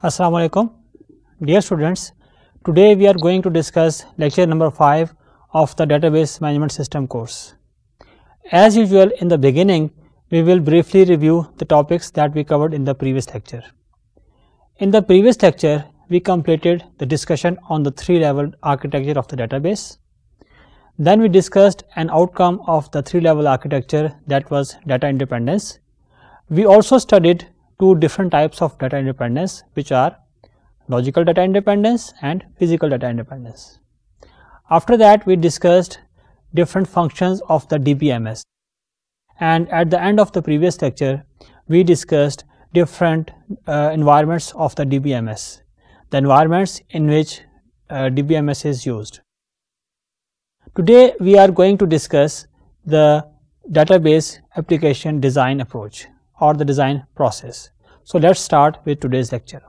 Assalamu alaikum. Dear students, today we are going to discuss lecture number 5 of the database management system course. As usual in the beginning, we will briefly review the topics that we covered in the previous lecture. In the previous lecture, we completed the discussion on the three-level architecture of the database. Then we discussed an outcome of the three-level architecture that was data independence. We also studied two different types of data independence which are logical data independence and physical data independence. After that we discussed different functions of the DBMS and at the end of the previous lecture we discussed different uh, environments of the DBMS, the environments in which uh, DBMS is used. Today we are going to discuss the database application design approach. or the design process. So let's start with today's lecture.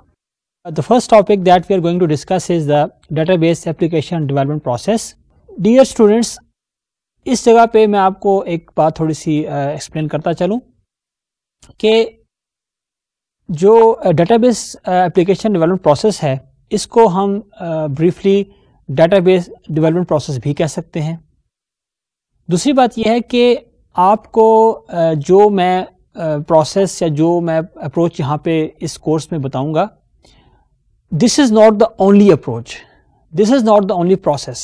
The first topic that we are going to discuss is the database application development process. Dear students, इस जगह पे मैं आपको एक बात थोड़ी सी explain करता चलूं कि जो डेटाबेस एप्लीकेशन डेवलपमेंट प्रोसेस है इसको हम ब्रीफली डेटाबेस डेवलपमेंट प्रोसेस भी कह सकते हैं दूसरी बात यह है कि आपको जो मैं प्रोसेस या जो मैं अप्रोच यहाँ पे इस कोर्स में बताऊंगा this is not the only approach this is not the only process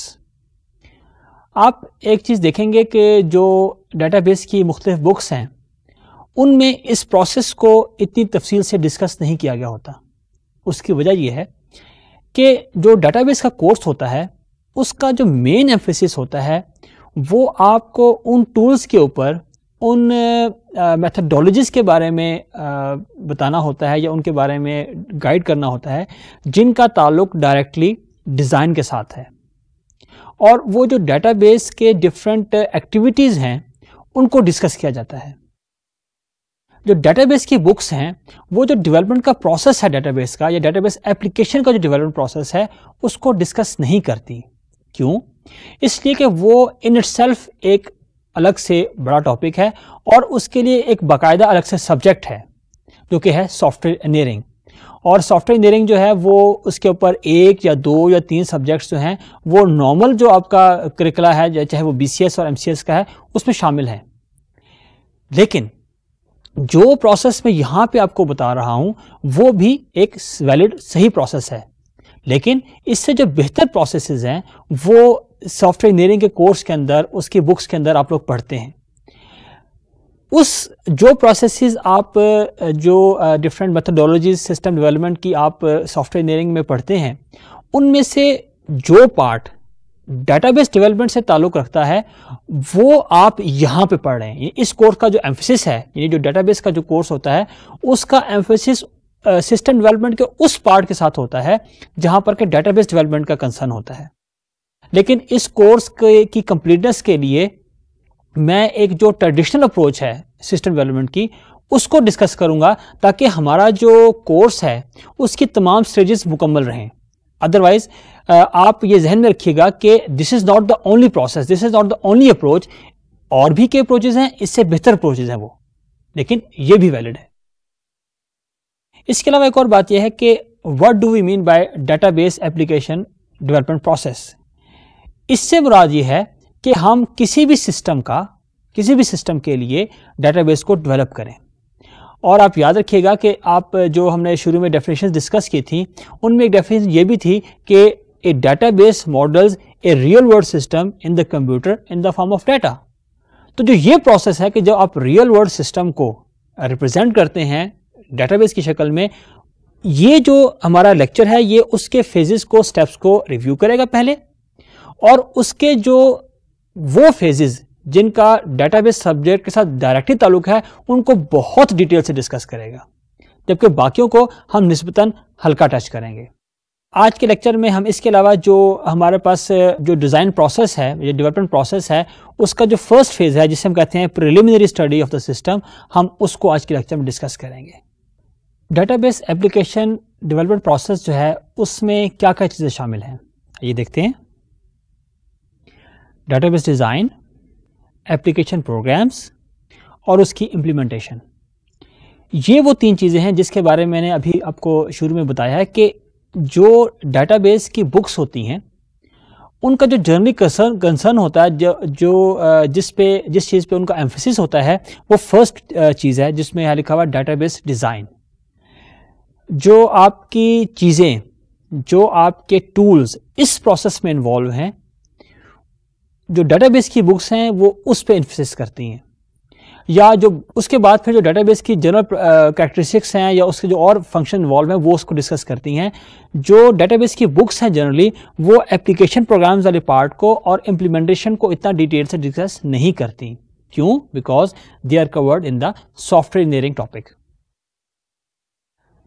आप एक चीज़ देखेंगे कि जो डेटाबेस की मुख्तलिफ बुक्स हैं उनमें इस प्रोसेस को इतनी तफसील से डिस्कस नहीं किया गया होता उसकी वजह यह है कि जो डेटाबेस का कोर्स होता है उसका जो मेन एम्फेसिस होता है वो आपको उन टूल्स के ऊपर उन मेथडोलॉजीज़ के बारे में आ, बताना होता है या उनके बारे में गाइड करना होता है जिनका ताल्लुक डायरेक्टली डिज़ाइन के साथ है और वो जो डेटाबेस के डिफरेंट एक्टिविटीज़ हैं उनको डिस्कस किया जाता है जो डेटाबेस की बुक्स हैं वो जो डेवलपमेंट का प्रोसेस है डेटाबेस का या डेटाबेस एप्लीकेशन का जो डेवलपमेंट प्रोसेस है उसको डिस्कस नहीं करती क्यों इसलिए कि वो इन सेल्फ एक अलग से बड़ा टॉपिक है और उसके लिए एक बाकायदा अलग से सब्जेक्ट है जो कि है सॉफ्टवेयर इंजीनियरिंग और सॉफ्टवेयर इंजीनियरिंग जो है वो उसके ऊपर एक या दो या तीन सब्जेक्ट्स जो हैं वो नॉर्मल जो आपका करिकुला है चाहे वो बी और एम का है उसमें शामिल है लेकिन जो प्रोसेस मैं यहाँ पे आपको बता रहा हूँ वो भी एक वैलिड सही प्रोसेस है लेकिन इससे जो बेहतर प्रोसेसेस हैं वो सॉफ्टवेयर इंजीनियरिंग के कोर्स के अंदर उसकी बुक्स के अंदर आप लोग पढ़ते हैं उस जो प्रोसेसेस आप जो डिफरेंट मेथोडोलॉजीज सिस्टम डेवलपमेंट की आप सॉफ्टवेयर इंजीनियरिंग में पढ़ते हैं उनमें से जो पार्ट डेटाबेस डेवलपमेंट से ताल्लुक रखता है वो आप यहां पे पढ़ रहे हैं इस कोर्स का जो एम्फोसिस है यानी जो डेटाबेस का जो कोर्स होता है उसका एम्फोसिस सिस्टम डेवलपमेंट के उस पार्ट के साथ होता है जहां पर के डेटाबेस डेवलपमेंट का कंसर्न होता है लेकिन इस कोर्स के की कंप्लीटनेस के लिए मैं एक जो ट्रेडिशनल अप्रोच है सिस्टम डेवलपमेंट की उसको डिस्कस करूंगा ताकि हमारा जो कोर्स है उसकी तमाम स्टेजेस मुकम्मल रहें अदरवाइज आप ये जहन में रखिएगा कि this is not the only process this is not the only approach और भी के अप्रोचेज हैं इससे बेहतर अप्रोचेज हैं वो लेकिन ये भी वैलिड है इसके अलावा एक और बात यह है कि what do we mean by base application development process इससे मुराद ये है कि हम किसी भी सिस्टम का किसी भी सिस्टम के लिए डेटाबेस को डेवलप करें और आप याद रखिएगा कि आप जो हमने शुरू में डेफिनेशन डिस्कस की थी उनमें एक डेफिनेशन ये भी थी कि a database models a real world system in the computer in the form of data तो जो ये प्रोसेस है कि जब आप रियल वर्ल्ड सिस्टम को रिप्रेजेंट करते हैं डेटाबेस की शक्ल में ये जो हमारा लेक्चर है ये उसके फेजेस को स्टेप्स को रिव्यू करेगा पहले और उसके जो वो फेजेज़ जिनका डेटाबेस सब्जेक्ट के साथ डायरेक्टली ताल्लुक है उनको बहुत डिटेल से डिस्कस करेगा जबकि बाकियों को हम नस्बता हल्का टच करेंगे आज के लेक्चर में हम इसके अलावा जो हमारे पास जो डिज़ाइन प्रोसेस है जो डेवलपमेंट प्रोसेस है उसका जो फर्स्ट फेज़ है जिसे हम कहते हैं preliminary study of the system हम उसको आज के लेक्चर में डिस्कस करेंगे डेटाबेस एप्लीकेशन डेवलपमेंट प्रोसेस जो है उसमें क्या क्या चीज़ें शामिल हैं ये देखते हैं डेटाबेस डिज़ाइन एप्लीकेशन प्रोग्राम्स और उसकी इम्प्लीमेंटेशन ये वो तीन चीज़ें हैं जिसके बारे में मैंने अभी आपको शुरू में बताया है कि जो डेटाबेस की बुक्स होती हैं उनका जो जर्नली कंसर्न कंसर्न होता है जो जो जिस पे जिस चीज़ पे उनका एम्फोसिस होता है वो फर्स्ट चीज़ है जिसमें यहाँ लिखा हुआ डाटा बेस डिज़ाइन जो आपकी चीज़ें जो आपके टूल्स इस प्रोसेस में इन्वॉल्व हैं जो डाटाबेस की बुक्स हैं वो उस पर इन्फोसिस करती हैं या जो उसके बाद फिर जो डाटाबेस की जनरल कैरेक्टरिस्टिक्स uh, हैं या उसके जो और फंक्शन इन्वॉल्व हैं वो उसको डिस्कस करती हैं जो डाटाबेस की बुक्स हैं जनरली वो एप्लीकेशन प्रोग्राम्स वाले पार्ट को और इम्प्लीमेंटेशन को इतना डिटेल से डिस्कस नहीं करती क्यों because they are covered in the software engineering topic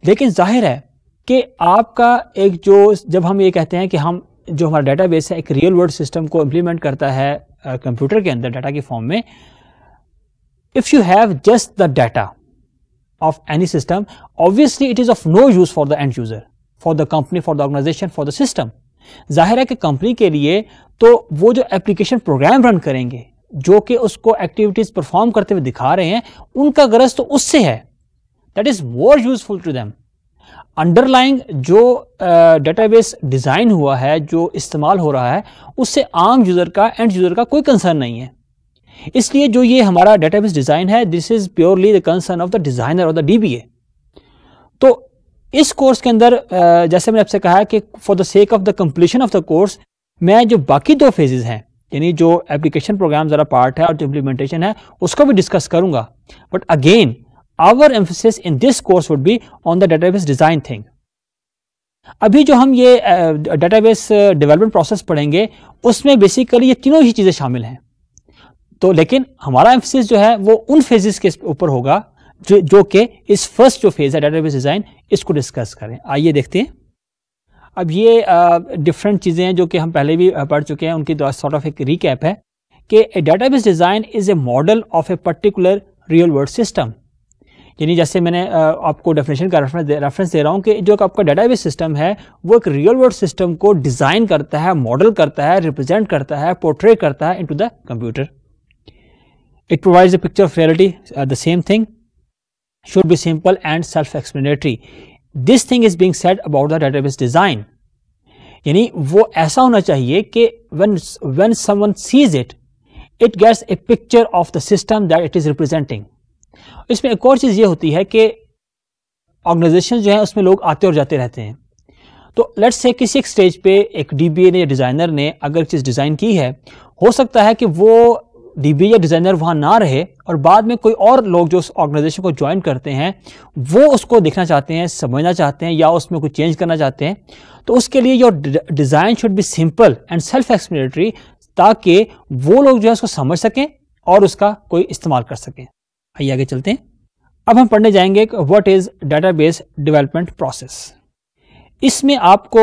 लेकिन जाहिर है कि आपका एक जो जब हम ये कहते हैं कि हम जो हमारा बेस है एक रियल वर्ल्ड सिस्टम को इम्प्लीमेंट करता है कंप्यूटर के अंदर डाटा के फॉर्म में if you have just the data of any system obviously it is of no use for the end user for the company for the organisation for the system जाहिर है कि company के लिए तो वो जो एप्लीकेशन प्रोग्राम रन करेंगे जो कि उसको एक्टिविटीज़ परफॉर्म करते हुए दिखा रहे हैं उनका गरज तो उससे है that is more useful to them underlying जो डेटाबेस डिज़ाइन हुआ है जो इस्तेमाल हो रहा है उससे आम यूज़र का एंड यूज़र का कोई कंसर्न नहीं है इसलिए जो ये हमारा डेटाबेस डिज़ाइन है this is purely the concern of the designer of the DBA तो इस कोर्स के अंदर जैसे मैंने आपसे कहा कि for the sake of the completion of the course मैं जो बाकी दो फेजेज़ हैं यानी जो एप्लीकेशन प्रोग्राम ज़रा पार्ट है और जो इम्प्लीमेंटेशन है उसको भी डिस्कस करूँगा but again our emphasis in this course would be on the database design thing अभी जो हम ये डेटाबेस डेवलपमेंट प्रोसेस पढ़ेंगे उसमें बेसिकली ये तीनों ही चीज़ें शामिल हैं तो लेकिन हमारा एम्फोसिस जो है वो उन फेजिस के ऊपर होगा जो जो कि इस फर्स्ट जो फेज़ है डेटाबेस डिज़ाइन इसको डिस्कस करें आइए देखते हैं अब ये डिफरेंट चीज़ें हैं जो कि हम पहले भी पढ़ चुके हैं उनकी सॉर्ट ऑफ एक रिकैप है कि database design is a model of a particular real world system यानी जैसे मैंने आपको डेफिनेशन का रेफरेंस दे रहा हूँ कि जो आपका डाटा बेस सिस्टम है वो एक रियल वर्ल्ड सिस्टम को डिज़ाइन करता है मॉडल करता है रिप्रेजेंट करता है पोर्ट्रे करता है into the computer it provide the picture reality the same thing should be simple and self explanatory this thing is being set about the database design यानी वो ऐसा होना चाहिए कि when, when someone sees it, it gets a picture of the system that it is representing. इसमें एक और चीज़ ये होती है कि ऑर्गेनाइजेशन जो है उसमें लोग आते और जाते रहते हैं तो लेट्स से किसी एक स्टेज पे एक डीबीए ने या डिज़ाइनर ने अगर चीज़ डिज़ाइन की है हो सकता है कि वो डीबीए या डिज़ाइनर वहाँ ना रहे और बाद में कोई और लोग जो उस ऑर्गेनाइजेशन को ज्वाइन करते हैं वो उसको देखना चाहते हैं समझना चाहते हैं या उसमें कुछ चेंज करना चाहते हैं तो उसके लिए your design should be simple and self explanatory ताकि वो लोग जो है उसको समझ सकें और उसका कोई इस्तेमाल कर सकें आइए आगे चलते हैं अब हम पढ़ने जाएंगे what is database development process इसमें आपको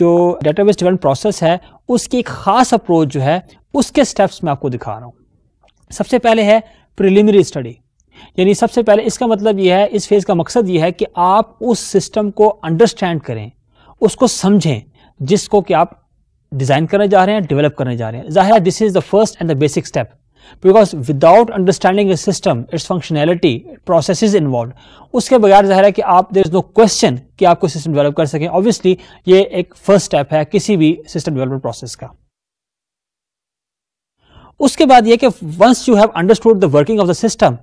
जो डेटाबेस डेवलपमेंट प्रोसेस है उसकी एक खास अप्रोच जो है उसके स्टेप्स मैं आपको दिखा रहा हूं सबसे पहले है प्रिलिमिनरी स्टडी यानी सबसे पहले इसका मतलब यह है इस फेज़ का मकसद यह है कि आप उस सिस्टम को अंडरस्टैंड करें उसको समझें जिसको कि आप डिज़ाइन करने जा रहे हैं डेवलप करने जा रहे हैं जाहिर this is the first and the basic step because without understanding system its functionality process involve उसके बगैर जाहिर है कि आप देर इज नो क्वेश्चन कि आप सिस्टम डेवलप कर सकें ऑब्वियसली ये एक फर्स्ट स्टेप है किसी भी सिस्टम डेवलपमेंट प्रोसेस का उसके बाद यह कि once you have understood the working of the system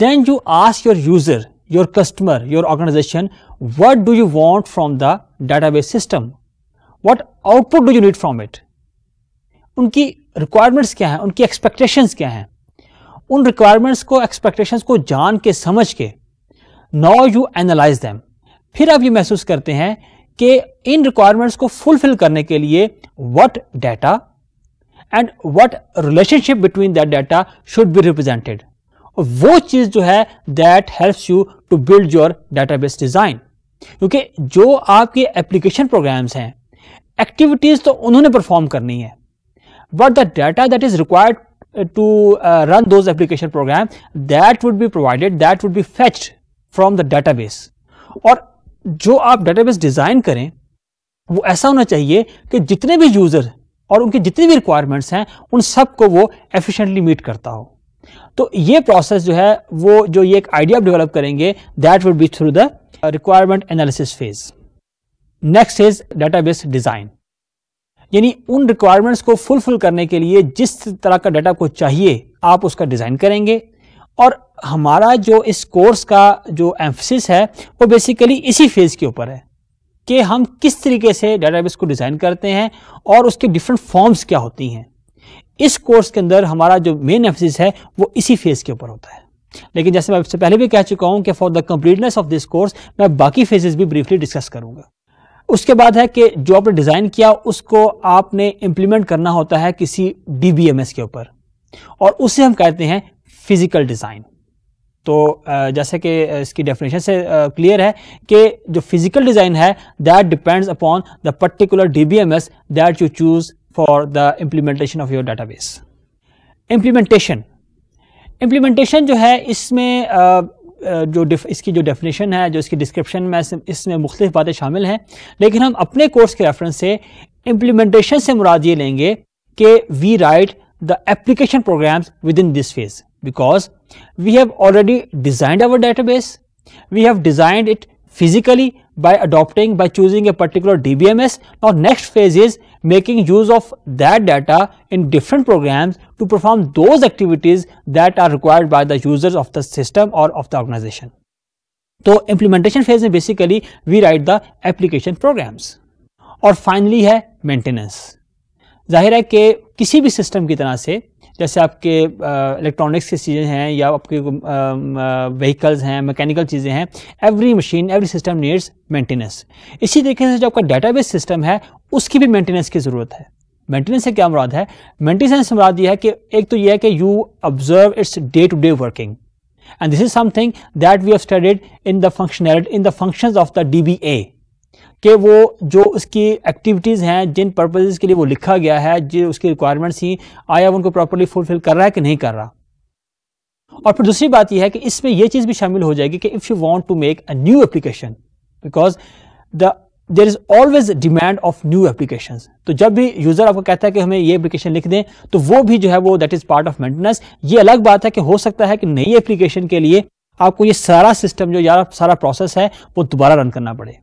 then you ask your user your customer, your organization, what do you want from the database system what output do you need from it उनकी requirements क्या हैं उनकी expectation क्या हैं उन requirements को expectation को जान के समझ के नाउ यू एनालाइज दैम फिर आप ये महसूस करते हैं कि इन रिक्वायरमेंट्स को फुलफिल करने के लिए what data and what relationship between that data should be represented वो चीज जो है that help you to build your database design क्योंकि जो आपके एप्लीकेशन प्रोग्राम्स हैं एक्टिविटीज तो उन्होंने परफॉर्म करनी है but the data that is required to uh, run those application program that would be provided that would be fetched from the database और जो आप database design करें वो ऐसा होना चाहिए कि जितने भी user और उनकी जितनी भी requirements हैं उन सब को वो efficiently meet करता हो तो ये प्रोसेस जो है वो जो ये एक आइडिया आप डेवलप करेंगे that would be through the requirement analysis phase next is database design यानी उन रिक्वायरमेंट्स को फुलफिल करने के लिए जिस तरह का डाटा को चाहिए आप उसका डिज़ाइन करेंगे और हमारा जो इस कोर्स का जो एम्फसिस है वो बेसिकली इसी फेज़ के ऊपर है कि हम किस तरीके से डाटाबेस को डिज़ाइन करते हैं और उसके डिफरेंट फॉर्म्स क्या होती हैं इस कोर्स के अंदर हमारा जो मेन एम्फसिस है वो इसी फेज़ के ऊपर होता है लेकिन जैसे मैं आपसे पहले भी कह चुका हूं कि for the completeness of this course मैं बाकी फेजेस भी ब्रीफली डिस्कस करूंगा उसके बाद है कि जो आपने डिज़ाइन किया उसको आपने इम्प्लीमेंट करना होता है किसी डीबीएमएस के ऊपर और उसे हम कहते हैं फिजिकल डिज़ाइन तो जैसे कि इसकी डेफिनेशन से क्लियर है कि जो फिजिकल डिज़ाइन है that depends upon the particular DBMS that you choose for the implementation of your database implementation implementation जो है इसमें जो इसकी जो डेफिनेशन है जो इसकी डिस्क्रिप्शन में इसमें मुख्तलिफ बातें शामिल हैं लेकिन हम अपने कोर्स के रेफरेंस से इम्प्लीमेंटेशन से मुराद ये लेंगे कि we write the application programs within this phase because we have already designed our database we have designed it physically by adopting by choosing a particular D B M S और next phase is making use of that data in different programs to perform those activities that are required by the users of the system or of the organization. तो implementation phase mein basically we write the application programs. aur finally hai maintenance. zahir hai ke kisi bhi system ki tarah se जैसे आपके electronics की चीज़ें हैं या आपके vehicles हैं mechanical चीज़ें हैं every machine every system needs maintenance इसी तरीके से जो आपका डेटाबेस सिस्टम है उसकी भी मेंटेनेंस की ज़रूरत है मेंटेनेंस से क्या मुराद है मेंटेनेंस से मुराद यह है कि एक तो यह है कि you observe its day to day working and this is something that we have studied in the functionality in the functions of the DBA कि वो जो उसकी एक्टिविटीज़ हैं जिन पर्पजेज़ के लिए वो लिखा गया है जो उसकी रिक्वायरमेंट्स थी आया उनको प्रॉपरली फुलफिल कर रहा है कि नहीं कर रहा और फिर दूसरी बात यह है कि इसमें यह चीज़ भी शामिल हो जाएगी कि if you want to make a new application because the there is always demand of new application तो जब भी यूजर आपको कहता है कि हमें ये एप्लीकेशन लिख दें तो वो भी जो है वो that is part of maintenance ये अलग बात है कि हो सकता है कि नई एप्लीकेशन के लिए आपको ये सारा सिस्टम जो यार सारा प्रोसेस है वो दोबारा रन करना पड़े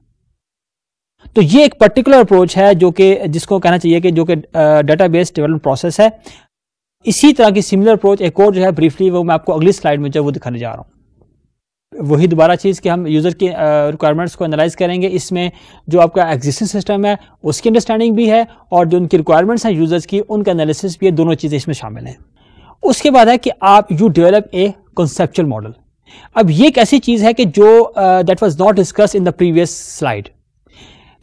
तो ये एक पर्टिकुलर अप्रोच है जो कि जिसको कहना चाहिए कि जो कि डाटा बेस्ड डेवलपमेंट प्रोसेस है इसी तरह की सिमिलर अप्रोच एक और जो है ब्रीफली वो मैं आपको अगली स्लाइड में जो वो दिखाने जा रहा हूं वही दोबारा चीज़ कि हम यूज़र के रिक्वायरमेंट्स को एनालाइज करेंगे इसमें जो आपका एग्जिस्टिंग सिस्टम है उसकी अंडरस्टैंडिंग भी है और जो उनकी रिक्वायरमेंट्स हैं यूज़र्स की उनका एनालिसिस भी है दोनों चीज़ें इसमें शामिल हैं उसके बाद है कि आप you develop a conceptual model अब ये एक ऐसी चीज़ है कि जो that was not discuss in the previous slide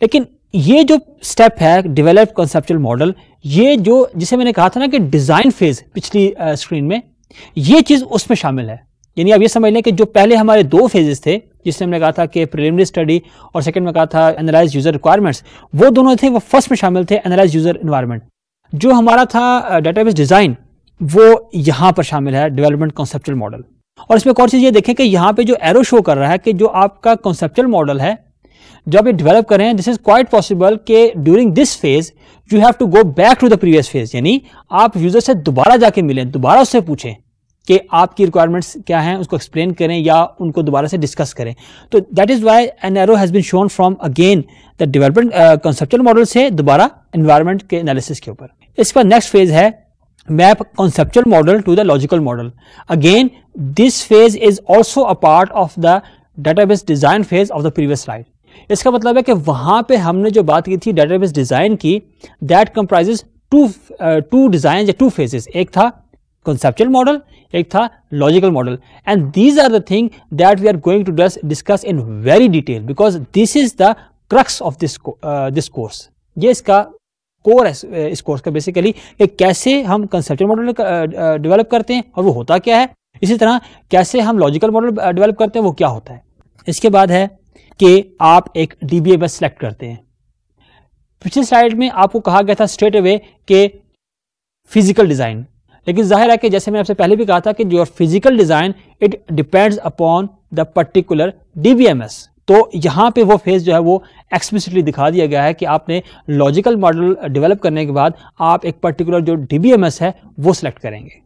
लेकिन ये जो स्टेप है डिवेलप कंसेप्चुअल मॉडल ये जो जिसे मैंने कहा था ना कि डिज़ाइन फेज पिछली स्क्रीन uh, में ये चीज़ उसमें शामिल है यानी आप ये समझ लें कि जो पहले हमारे दो फेजेस थे जिसने हमने कहा था कि प्रिलिमिनरी स्टडी और सेकंड में कहा था एनालाइज यूजर रिक्वायरमेंट्स वो दोनों थे वो फर्स्ट में शामिल थे एनालाइज यूजर इन्वायरमेंट जो हमारा था डेटाबेस uh, डिज़ाइन वो यहां पर शामिल है डेवलपमेंट कॉन्सेप्चुअल मॉडल और इसमें एक और चीज़ ये देखें कि यहां पे जो एरो शो कर रहा है कि जो आपका कॉन्सेप्चुअल मॉडल है जो आप डेवलप करें दिस इज क्वाइट पॉसिबल के during this phase you have to go back to the previous phase यानी आप यूजर से दोबारा जाके मिलें दोबारा उससे पूछें कि आपकी रिक्वायरमेंट्स क्या हैं उसको एक्सप्लेन करें या उनको दोबारा से डिस्कस करें तो that is why an arrow has been shown from again the development conceptual model से दोबारा इन्वायरमेंट के एनालिसिस के ऊपर इस पर नेक्स्ट फेज है map conceptual model to the logical model again this phase is also a part of the database design phase of the previous slide इसका मतलब है कि वहां पे हमने जो बात की थी डेटाबेस डिज़ाइन की that comprises two two design या टू फेजेस एक था conceptual मॉडल एक था logical model and these are the thing that we are going to dis discuss in very detail because this is the crux of this uh, this ये इसका core है uh, इस course का basically कि कैसे हम कंसेप्चुअल मॉडल डेवलप करते हैं और वो होता क्या है इसी तरह कैसे हम लॉजिकल मॉडल डेवलप करते हैं वो क्या होता है इसके बाद है कि आप एक डी बी सेलेक्ट करते हैं पिछले स्लाइड में आपको कहा गया था स्ट्रेट अवे के फिजिकल डिज़ाइन लेकिन जाहिर है कि जैसे मैं आपसे पहले भी कहा था कि your physical design it depends upon the particular DBMS तो यहाँ पे वो फेज़ जो है वो एक्सप्लिसिटली दिखा दिया गया है कि आपने लॉजिकल मॉडल डेवलप करने के बाद आप एक पर्टिकुलर जो डीबीएमएस है वो सिलेक्ट करेंगे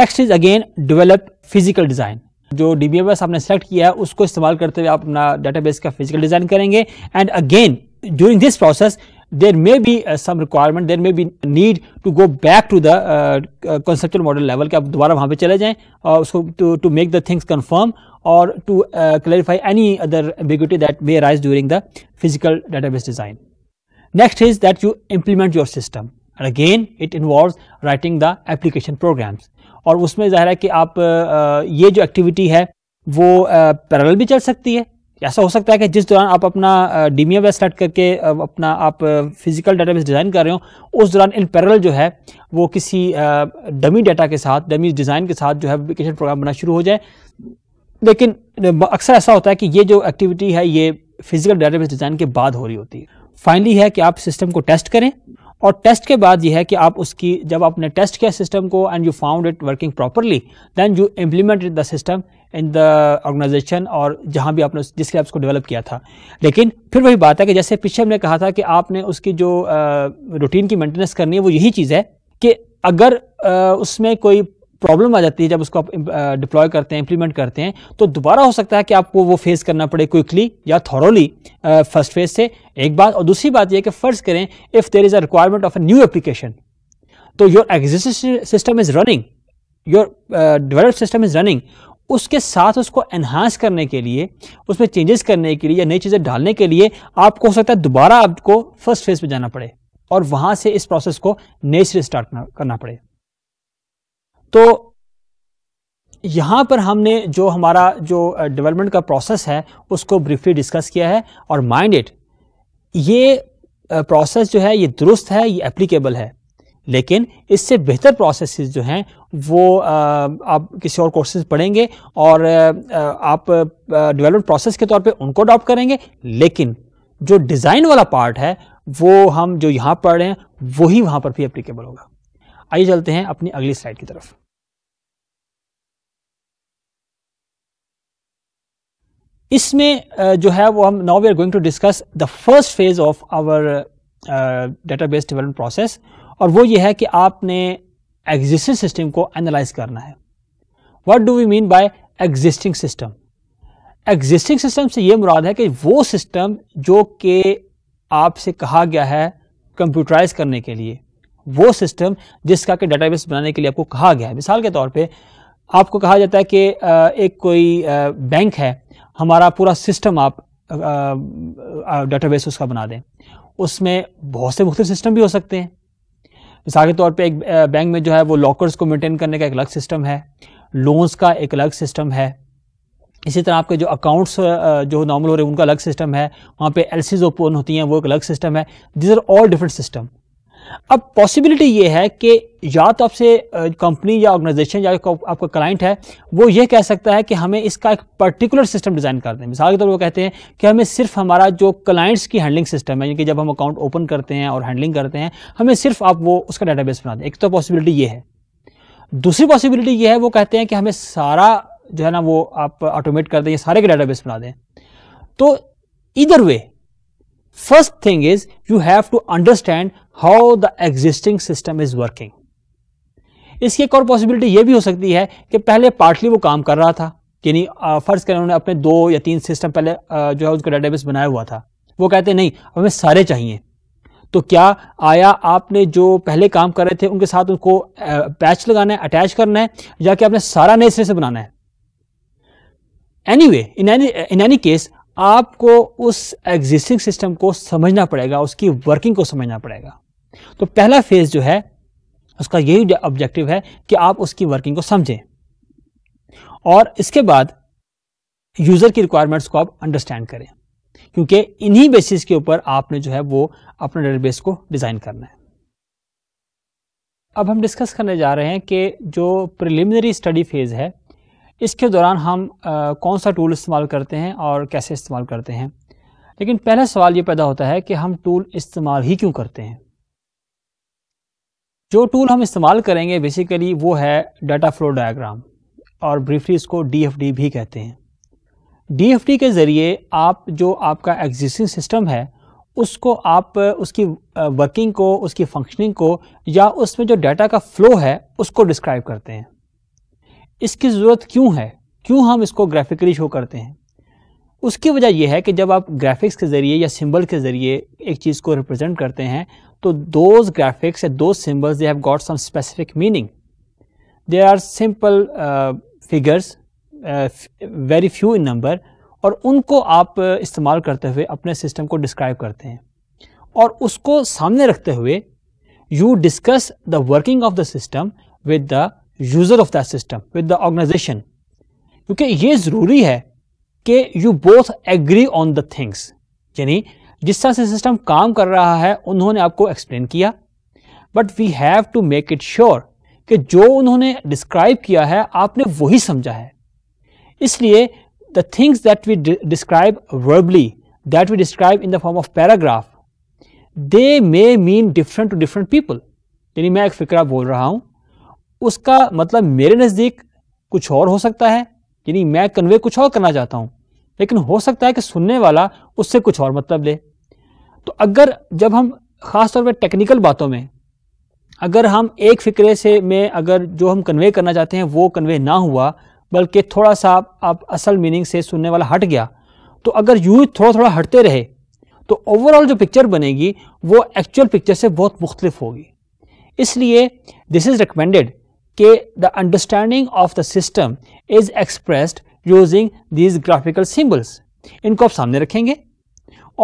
next is again develop physical design जो डीबीएमएस आपने सेलेक्ट किया है उसको इस्तेमाल करते हुए आप अपना डेटाबेस का फिजिकल डिज़ाइन करेंगे and again during this process there may be uh, some requirement there may be need to go back to the uh, conceptual model level ke ab dobara wahan pe chale jaye और उसको to to make the things confirm or to uh, clarify any other ambiguity that may arise during the physical database design. Next is that you implement your system and again it involves writing the application programs और उसमें जाहिर है कि आप ये जो activity है वो parallel bhi chal sakti hai ऐसा हो सकता है कि जिस दौरान आप अपना डीमिया वेब सेलेक्ट करके अपना आप फिजिकल डेटाबेस डिज़ाइन कर रहे हो उस दौरान इन पैरल जो है वो किसी डमी डाटा के साथ डमी डिज़ाइन के साथ जो है एप्लीकेशन प्रोग्राम बना शुरू हो जाए लेकिन अक्सर ऐसा होता है कि ये जो एक्टिविटी है ये फिजिकल डाटाबेस डिज़ाइन के बाद हो रही होती है फाइनली है कि आप सिस्टम को टेस्ट करें और टेस्ट के बाद यह है कि आप उसकी जब आपने टेस्ट किया सिस्टम को and you found it working properly then you implemented the system in the organisation और जहाँ भी आपने जिसके आप उसको डेवलप किया था लेकिन फिर वही बात है कि जैसे पीछे हमने कहा था कि आपने उसकी जो रूटीन की मेंटेनेंस करनी है वो यही चीज़ है कि अगर उसमें कोई प्रॉब्लम आ जाती है जब उसको आप डिप्लॉय करते हैं इंप्लीमेंट करते हैं तो दोबारा हो सकता है कि आपको वो फेस करना पड़े क्विकली या थॉरोली फर्स्ट फेज से एक बात और दूसरी बात यह कि फ़र्ज़ करें if there is a requirement of a new application तो your existing system is running your develop system is running उसके साथ उसको एनहांस करने के लिए उसमें चेंजेस करने के लिए या नई चीज़ें डालने के लिए आपको हो सकता है दोबारा आपको फर्स्ट फेज पे जाना पड़े और वहाँ से इस प्रोसेस को नए से स्टार्ट करना पड़े तो यहाँ पर हमने जो हमारा जो डेवलपमेंट का प्रोसेस है उसको ब्रीफली डिस्कस किया है और माइंड इट ये प्रोसेस जो है ये दुरुस्त है ये एप्लीकेबल है लेकिन इससे बेहतर प्रोसेस जो हैं वो आप किसी और कोर्सेज पढ़ेंगे और आप डेवलपमेंट प्रोसेस के तौर पे उनको अडॉप्ट करेंगे लेकिन जो डिज़ाइन वाला पार्ट है वो हम जो यहाँ पढ़ रहे हैं वही वहाँ पर भी एप्लीकेबल होगा आइए चलते हैं अपनी अगली स्लाइड की तरफ इसमें जो है वो हम now we are going to discuss the first phase of our base development process और वो ये है कि आपने एग्जिस्टिंग सिस्टम को एनालाइज करना है what do we mean by existing system existing system से ये मुराद है कि वो सिस्टम जो कि आपसे कहा गया है कंप्यूटराइज करने के लिए वो सिस्टम जिसका कि बेस बनाने के लिए आपको कहा गया है मिसाल के तौर पे आपको कहा जाता है कि एक कोई बैंक है हमारा पूरा सिस्टम आप डाटा बेस उसका बना दें उसमें बहुत से मुख्तु सिस्टम भी हो सकते हैं मिसाल के तौर पर एक बैंक में जो है वो लॉकर्स को मेंटेन करने का एक अलग सिस्टम है लोन्स का एक अलग सिस्टम है इसी तरह आपके जो अकाउंट्स जो नॉर्मल हो रहे हैं उनका अलग सिस्टम है वहाँ पे एलसीज ओपन होती हैं वो एक अलग सिस्टम है these are all different system अब पॉसिबिलिटी ये है कि या तो आपसे कंपनी या ऑर्गेनाइजेशन या आपका क्लाइंट है वो ये कह सकता है कि हमें इसका एक पर्टिकुलर सिस्टम डिज़ाइन कर दें मिसाल के तौर पर वो कहते हैं कि हमें सिर्फ हमारा जो क्लाइंट्स की हैंडलिंग सिस्टम है यानी कि जब हम अकाउंट ओपन करते हैं और हैंडलिंग करते हैं हमें सिर्फ आप वो उसका डाटाबेस बना दें एक तो पॉसिबिलिटी ये है दूसरी पॉसिबिलिटी ये है वो कहते हैं कि हमें सारा जो है ना वो आप ऑटोमेट कर दें सारे के डाटाबेस बना दें तो इधर वे First thing is you have to understand how the existing system is working. इसकी एक और पॉसिबिलिटी ये भी हो सकती है कि पहले पार्टली वो काम कर रहा था यानी फर्ज करें उन्होंने अपने दो या तीन सिस्टम पहले आ, जो है उसका डेटाबेस बनाया हुआ था वो कहते नहीं हमें सारे चाहिए तो क्या आया आपने जो पहले काम कर रहे थे उनके साथ उनको पैच लगाना है अटैच करना है या कि आपने सारा नए सिरे से बनाना है anyway in any in any case आपको उस एग्जिस्टिंग सिस्टम को समझना पड़ेगा उसकी वर्किंग को समझना पड़ेगा तो पहला फेज जो है उसका यही ऑब्जेक्टिव है कि आप उसकी वर्किंग को समझें और इसके बाद यूज़र की रिक्वायरमेंट्स को आप अंडरस्टैंड करें क्योंकि इन्हीं बेसिस के ऊपर आपने जो है वो अपना डेटाबेस को डिज़ाइन करना है अब हम डिस्कस करने जा रहे हैं कि जो प्रिलिमिनरी स्टडी फेज़ है इसके दौरान हम आ, कौन सा टूल इस्तेमाल करते हैं और कैसे इस्तेमाल करते हैं लेकिन पहला सवाल ये पैदा होता है कि हम टूल इस्तेमाल ही क्यों करते हैं जो टूल हम इस्तेमाल करेंगे बेसिकली वो है डाटा फ्लो डायग्राम और ब्रीफली इसको डी भी कहते हैं डी के ज़रिए आप जो आपका एग्जिस्टिंग सिस्टम है उसको आप उसकी वर्किंग को उसकी फंक्शनिंग को या उसमें जो डाटा का फ्लो है उसको डिस्क्राइब करते हैं इसकी ज़रूरत क्यों है क्यों हम इसको ग्राफिकली शो करते हैं उसकी वजह यह है कि जब आप ग्राफिक्स के ज़रिए या सिंबल के ज़रिए एक चीज़ को रिप्रेजेंट करते हैं तो दोज ग्राफिक्स या दो symbols they have got some specific meaning they are simple figures very few in number और उनको आप इस्तेमाल करते हुए अपने सिस्टम को डिस्क्राइब करते हैं और उसको सामने रखते हुए you discuss the working of the system with the user of that system with the organisation क्योंकि ये ज़रूरी है कि you both agree on the things यानी जिस तरह से सिस्टम काम कर रहा है उन्होंने आपको एक्सप्लेन किया but we have to make it sure कि जो उन्होंने डिस्क्राइब किया है आपने वही समझा है इसलिए the things that we describe verbally that we describe in the form of paragraph they may mean different to different people यानी मैं एक फिक्रा बोल रहा हूं उसका मतलब मेरे नज़दीक कुछ और हो सकता है यानी मैं कन्वे कुछ और करना चाहता हूँ लेकिन हो सकता है कि सुनने वाला उससे कुछ और मतलब ले तो अगर जब हम ख़ास तौर पर टेक्निकल बातों में अगर हम एक फ़िक्रे से में अगर जो हम कन्वे करना चाहते हैं वो कन्वे ना हुआ बल्कि थोड़ा सा आप असल मीनिंग से सुनने वाला हट गया तो अगर यूँ थोड़ा थोड़ा हटते रहे तो ओवरऑल जो पिक्चर बनेगी वो एक्चुअल पिक्चर से बहुत मुख्तलिफ होगी इसलिए दिस इज़ रिकमेंडेड कि the understanding of the system is expressed using these graphical symbols. इनको आप सामने रखेंगे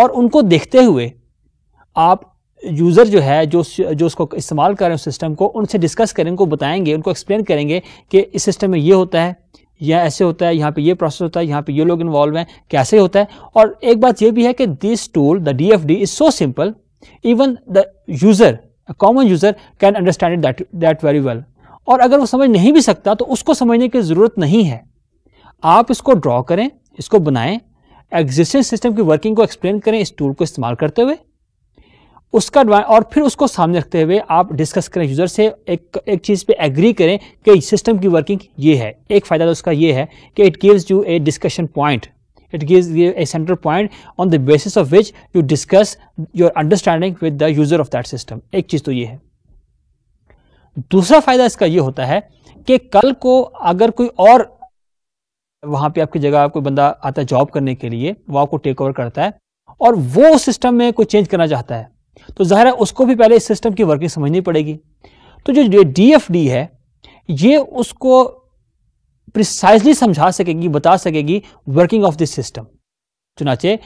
और उनको देखते हुए आप यूज़र जो है जो जो उसको इस्तेमाल कर रहे हैं सिस्टम को उनसे डिस्कस करें उनको बताएंगे उनको एक्सप्लेन करेंगे कि इस सिस्टम में ये होता है या ऐसे होता है यहाँ पे ये प्रोसेस होता है यहाँ पे ये लोग इन्वॉल्व हैं कैसे होता है और एक बात ये भी है कि this tool the D F D is so simple even the user common user can understand it that that very well और अगर वो समझ नहीं भी सकता तो उसको समझने की ज़रूरत नहीं है आप इसको ड्रॉ करें इसको बनाएं एग्जिस्टिंग सिस्टम की वर्किंग को एक्सप्लेन करें इस टूल को इस्तेमाल करते हुए उसका और फिर उसको सामने रखते हुए आप डिस्कस करें यूज़र से एक एक चीज़ पे एग्री करें कि सिस्टम की वर्किंग ये है एक फ़ायदा तो उसका ये है कि it gives you a discussion point it gives you a centre point on the basis of which you discuss your understanding with the user of that system एक चीज़ तो ये है दूसरा फायदा इसका यह होता है कि कल को अगर कोई और वहां पे आपकी जगह कोई बंदा आता है जॉब करने के लिए वो आपको टेक ओवर करता है और वो उस सिस्टम में कोई चेंज करना चाहता है तो ज़ाहिर है उसको भी पहले इस सिस्टम की वर्किंग समझनी पड़ेगी तो जो डी है ये उसको प्रिसाइजली समझा सकेगी बता सकेगी वर्किंग ऑफ दिस सिस्टम चुनाचे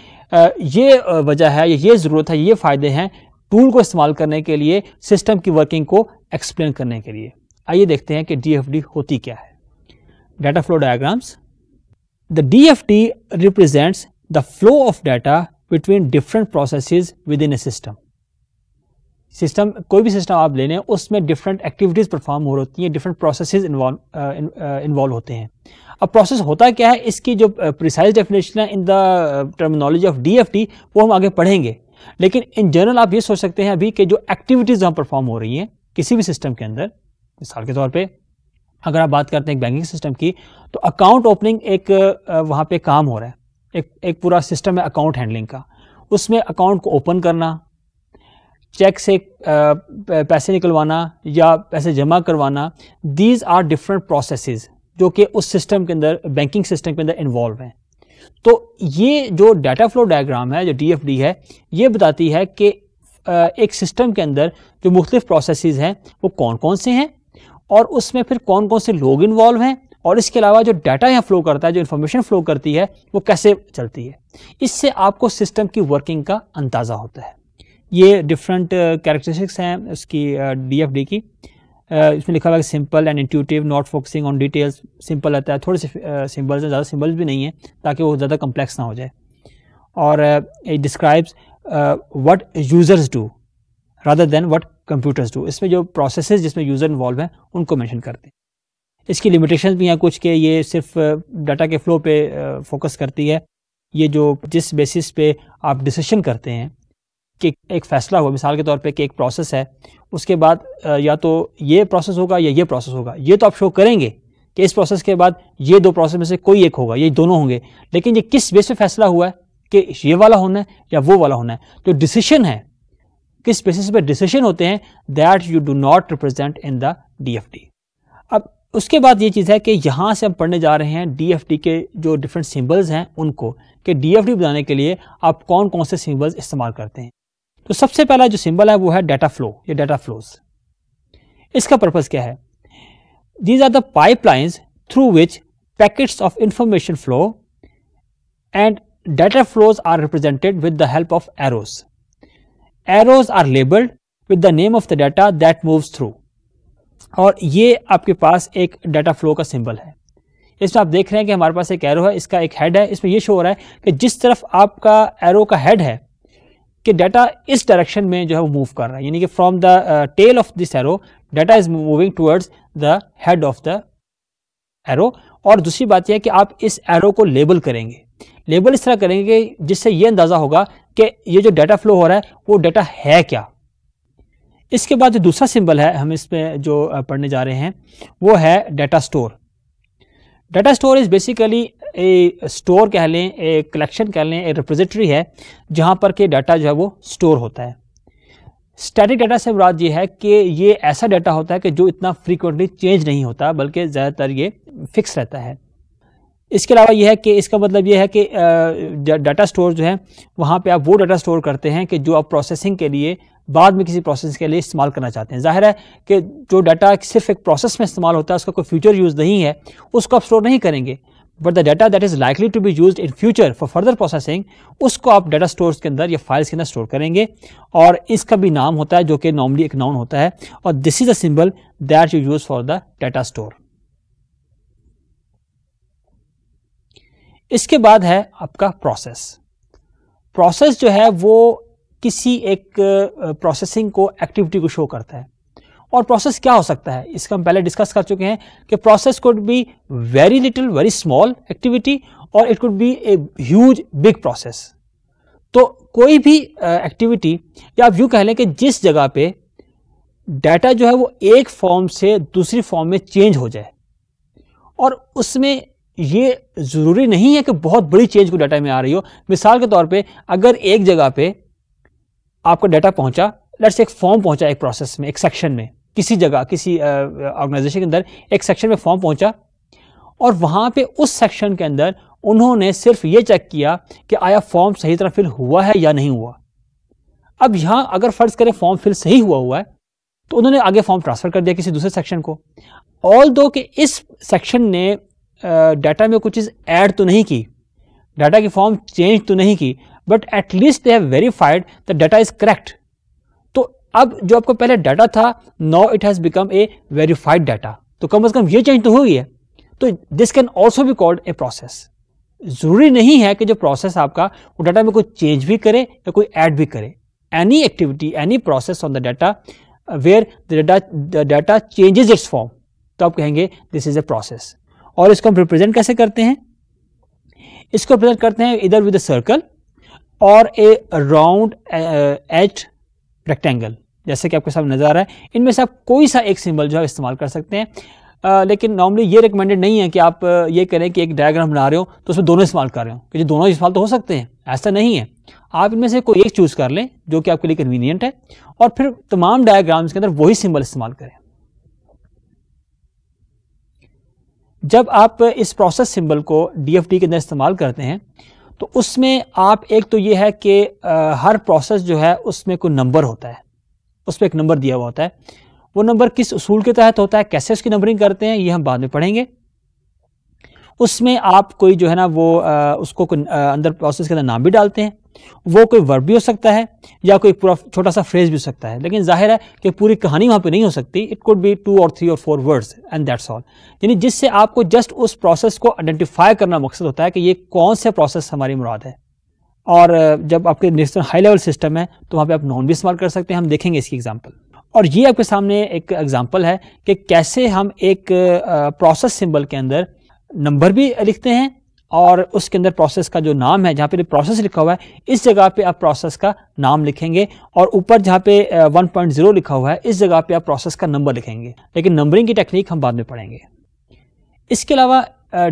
ये वजह है ये ज़रूरत है ये फ़ायदे हैं टूल को इस्तेमाल करने के लिए सिस्टम की वर्किंग को एक्सप्लेन करने के लिए आइए देखते हैं कि डी होती क्या है data data flow diagrams. The DFT represents the flow of data between different processes within a system. System system कोई भी सिस्टम आप ले लें उसमें डिफरेंट एक्टिविटीज़ परफॉर्म हो होती है डिफरेंट प्रोसेस इन्वॉल्व होते हैं अब प्रोसेस होता क्या है इसकी जो प्रिसाइज डेफिनेशन है in the terminology of T वो हम आगे पढ़ेंगे लेकिन इन जनरल आप ये सोच सकते हैं अभी कि जो एक्टिविटीज़ वहाँ परफॉर्म हो रही हैं किसी भी सिस्टम के अंदर मिसाल के तौर पे अगर आप बात करते हैं एक बैंकिंग सिस्टम की तो अकाउंट ओपनिंग एक वहां पे काम हो रहा है एक एक पूरा सिस्टम है अकाउंट हैंडलिंग का उसमें अकाउंट को ओपन करना चेक से पैसे निकलवाना या पैसे जमा करवाना दीज आर डिफरेंट प्रोसेसिस जो कि उस सिस्टम के अंदर बैंकिंग सिस्टम के अंदर इन्वॉल्व हैं तो ये जो डाटा फ्लो डायग्राम है जो डी है ये बताती है कि एक सिस्टम के अंदर जो मुख्तलिफ प्रोसेस हैं वो कौन कौन से हैं और उसमें फिर कौन कौन से लोग इन्वॉल्व हैं और इसके अलावा जो डाटा यहाँ फ्लो करता है जो इन्फॉर्मेशन फ्लो करती है वो कैसे चलती है इससे आपको सिस्टम की वर्किंग का अंदाज़ा होता है ये डिफरेंट कैरेक्टरिस्टिक्स हैं उसकी डी की Uh, इसमें लिखा हुआ है simple and intuitive not focusing on details simple रहता है थोड़े से सिंबल्स uh, हैं ज़्यादा सिंबल्स भी नहीं है ताकि वो ज़्यादा कम्प्लेक्स ना हो जाए और it describes what users do rather than what computers do इसमें जो प्रोसेस जिसमें यूज़र इन्वॉल्व हैं उनको मैंशन करते हैं इसकी लिमिटेशन भी हैं कुछ के ये सिर्फ डाटा uh, के फ्लो पे फोकस करती है ये जो जिस बेसिस पे आप डिसीशन करते हैं कि एक फ़ैसला हुआ मिसाल के तौर पे कि एक प्रोसेस है उसके बाद या तो ये प्रोसेस होगा या ये प्रोसेस होगा ये तो आप शो करेंगे कि इस प्रोसेस के बाद ये दो प्रोसेस में से कोई एक होगा ये दोनों होंगे लेकिन ये किस बेस पे फैसला हुआ है कि ये वाला होना है या वो वाला होना है जो तो डिसीशन है किस बेसिस पे डिसीशन होते हैं that you do not represent in the D अब उसके बाद ये चीज़ है कि यहाँ से हम पढ़ने जा रहे हैं डी के जो डिफरेंट सिंबल्स हैं उनको कि डी बनाने के लिए आप कौन कौन से सिम्बल्स इस्तेमाल करते हैं तो सबसे पहला जो सिंबल है वो है डाटा फ्लो या डाटा फ्लोज इसका पर्पज क्या है these are the pipelines through which packets of information flow and data flows are represented with the help of arrows arrows are labelled with the name of the data that move through और ये आपके पास एक data flow का symbol है इसमें आप देख रहे हैं कि हमारे पास एक एरो है इसका एक हेड है इसमें ये शो हो रहा है कि जिस तरफ आपका एरो का हेड है कि डाटा इस डायरेक्शन में जो है वो मूव कर रहा है यानी कि from the tail of this arrow data is moving towards the head of the arrow और दूसरी बात यह है कि आप इस एरो को लेबल करेंगे लेबल इस तरह करेंगे जिससे ये अंदाज़ा होगा कि ये जो डाटा फ्लो हो रहा है वो डाटा है क्या इसके बाद जो दूसरा सिंबल है हम इसमें जो uh, पढ़ने जा रहे हैं वो है data store data store is basically a store कह लें ए कलेक्शन कह लें ए रिप्रेजेंटरी है जहाँ पर के डाटा जो है वो स्टोर होता है स्टैटिक डाटा से मुराद ये है कि ये ऐसा डाटा होता है कि जो इतना फ्रीक्वेंटली चेंज नहीं होता बल्कि ज़्यादातर ये फिक्स रहता है इसके अलावा यह है कि इसका मतलब यह है कि डाटा स्टोर जो है वहाँ पे आप वो डाटा स्टोर करते हैं कि जो आप प्रोसेसिंग के लिए बाद में किसी प्रोसेस के लिए इस्तेमाल करना चाहते हैं जाहिर है कि जो डाटा सिर्फ एक प्रोसेस में इस्तेमाल होता है उसका कोई फ्यूचर यूज़ नहीं है उसको आप स्टोर नहीं करेंगे but the data that is likely to be use in future for further processing उसको आप डाटा स्टोर के अंदर या फाइल्स के अंदर स्टोर करेंगे और इसका भी नाम होता है जो कि नॉर्मली एक नाउन होता है और this is a symbol that you use for the data store इसके बाद है आपका प्रोसेस प्रोसेस जो है वो किसी एक प्रोसेसिंग को एक्टिविटी को शो करता है और प्रोसेस क्या हो सकता है इसका हम पहले डिस्कस कर चुके हैं कि process could be very little very small activity और it could be a huge big process तो कोई भी एक्टिविटी uh, या आप यू कह लें कि जिस जगह पे डाटा जो है वो एक फॉर्म से दूसरी फॉर्म में चेंज हो जाए और उसमें ये ज़रूरी नहीं है कि बहुत बड़ी चेंज को डाटा में आ रही हो मिसाल के तौर पे अगर एक जगह पे आपका डाटा पहुंचा लेट्स एक फॉर्म पहुंचा एक प्रोसेस में एक सेक्शन में किसी जगह किसी ऑर्गेनाइजेशन के अंदर एक सेक्शन में फॉर्म पहुंचा और वहां पे उस सेक्शन के अंदर उन्होंने सिर्फ ये चेक किया कि आया फॉर्म सही तरह फिल हुआ है या नहीं हुआ अब यहां अगर फर्ज करें फॉर्म फिल सही हुआ हुआ है तो उन्होंने आगे फॉर्म ट्रांसफ़र कर दिया किसी दूसरे सेक्शन को ऑल दो कि इस सेक्शन ने डाटा में कुछ चीज़ ऐड तो नहीं की डाटा की फॉर्म चेंज तो नहीं की but at least they have verified the data is correct अब जो आपको पहले डाटा था now it has become a verified data तो कम अज़ कम ये चेंज तो गई है तो this can also be called a process ज़रूरी नहीं है कि जो प्रोसेस आपका वो डाटा में कोई चेंज भी करे या कोई ऐड भी करे any activity any process on the data where the data data changes its form तो आप कहेंगे दिस इज ए प्रोसेस और इसको हम रिप्रेजेंट कैसे करते हैं इसको रिप्रेजेंट करते हैं इधर विद सर्कल और ए राउंड एच रेक्टेंगल जैसे कि आपके सामने नजर आ रहा है इनमें से आप कोई सा एक सिंबल जो है इस्तेमाल कर सकते हैं आ, लेकिन नॉर्मली ये रिकमेंडेड नहीं है कि आप ये करें कि एक डायग्राम बना रहे हो तो उसमें दोनों इस्तेमाल कर रहे हो क्योंकि दोनों इस्तेमाल तो हो सकते हैं ऐसा नहीं है आप इनमें से कोई एक चूज़ कर लें जो कि आपके लिए कन्वीनियंट है और फिर तमाम डायग्राम्स के अंदर वही सिंबल इस्तेमाल करें जब आप इस प्रोसेस सिंबल को डी के अंदर इस्तेमाल करते हैं तो उसमें आप एक तो ये है कि हर प्रोसेस जो है उसमें कोई नंबर होता है उस पर एक नंबर दिया हुआ होता है वो नंबर किस असूल के तहत होता है कैसे उसकी नंबरिंग करते हैं ये हम बाद में पढ़ेंगे उसमें आप कोई जो है ना वो आ, उसको आ, अंदर प्रोसेस के अंदर नाम भी डालते हैं वो कोई वर्ब भी हो सकता है या कोई पूरा छोटा सा फ्रेज भी हो सकता है लेकिन जाहिर है कि पूरी कहानी वहां पे नहीं हो सकती इट कुड बी टू और थ्री और four words and that's all यानी जिससे आपको जस्ट उस प्रोसेस को आइडेंटिफाई करना मकसद होता है कि ये कौन से प्रोसेस हमारी मुराद है और जब आपके नेशनल हाई लेवल सिस्टम है तो वहां पर आप नॉन भी इस्तेमाल कर सकते हैं हम देखेंगे इसकी एग्जाम्पल और ये आपके सामने एक एग्जाम्पल है कि कैसे हम एक प्रोसेस सिंबल के अंदर नंबर भी लिखते हैं और उसके अंदर प्रोसेस का जो नाम है जहाँ पे प्रोसेस लिखा हुआ है इस जगह पे आप प्रोसेस का नाम लिखेंगे और ऊपर जहाँ पे 1.0 लिखा हुआ है इस जगह पे आप प्रोसेस का नंबर लिखेंगे लेकिन नंबरिंग की टेक्निक हम बाद में पढ़ेंगे इसके अलावा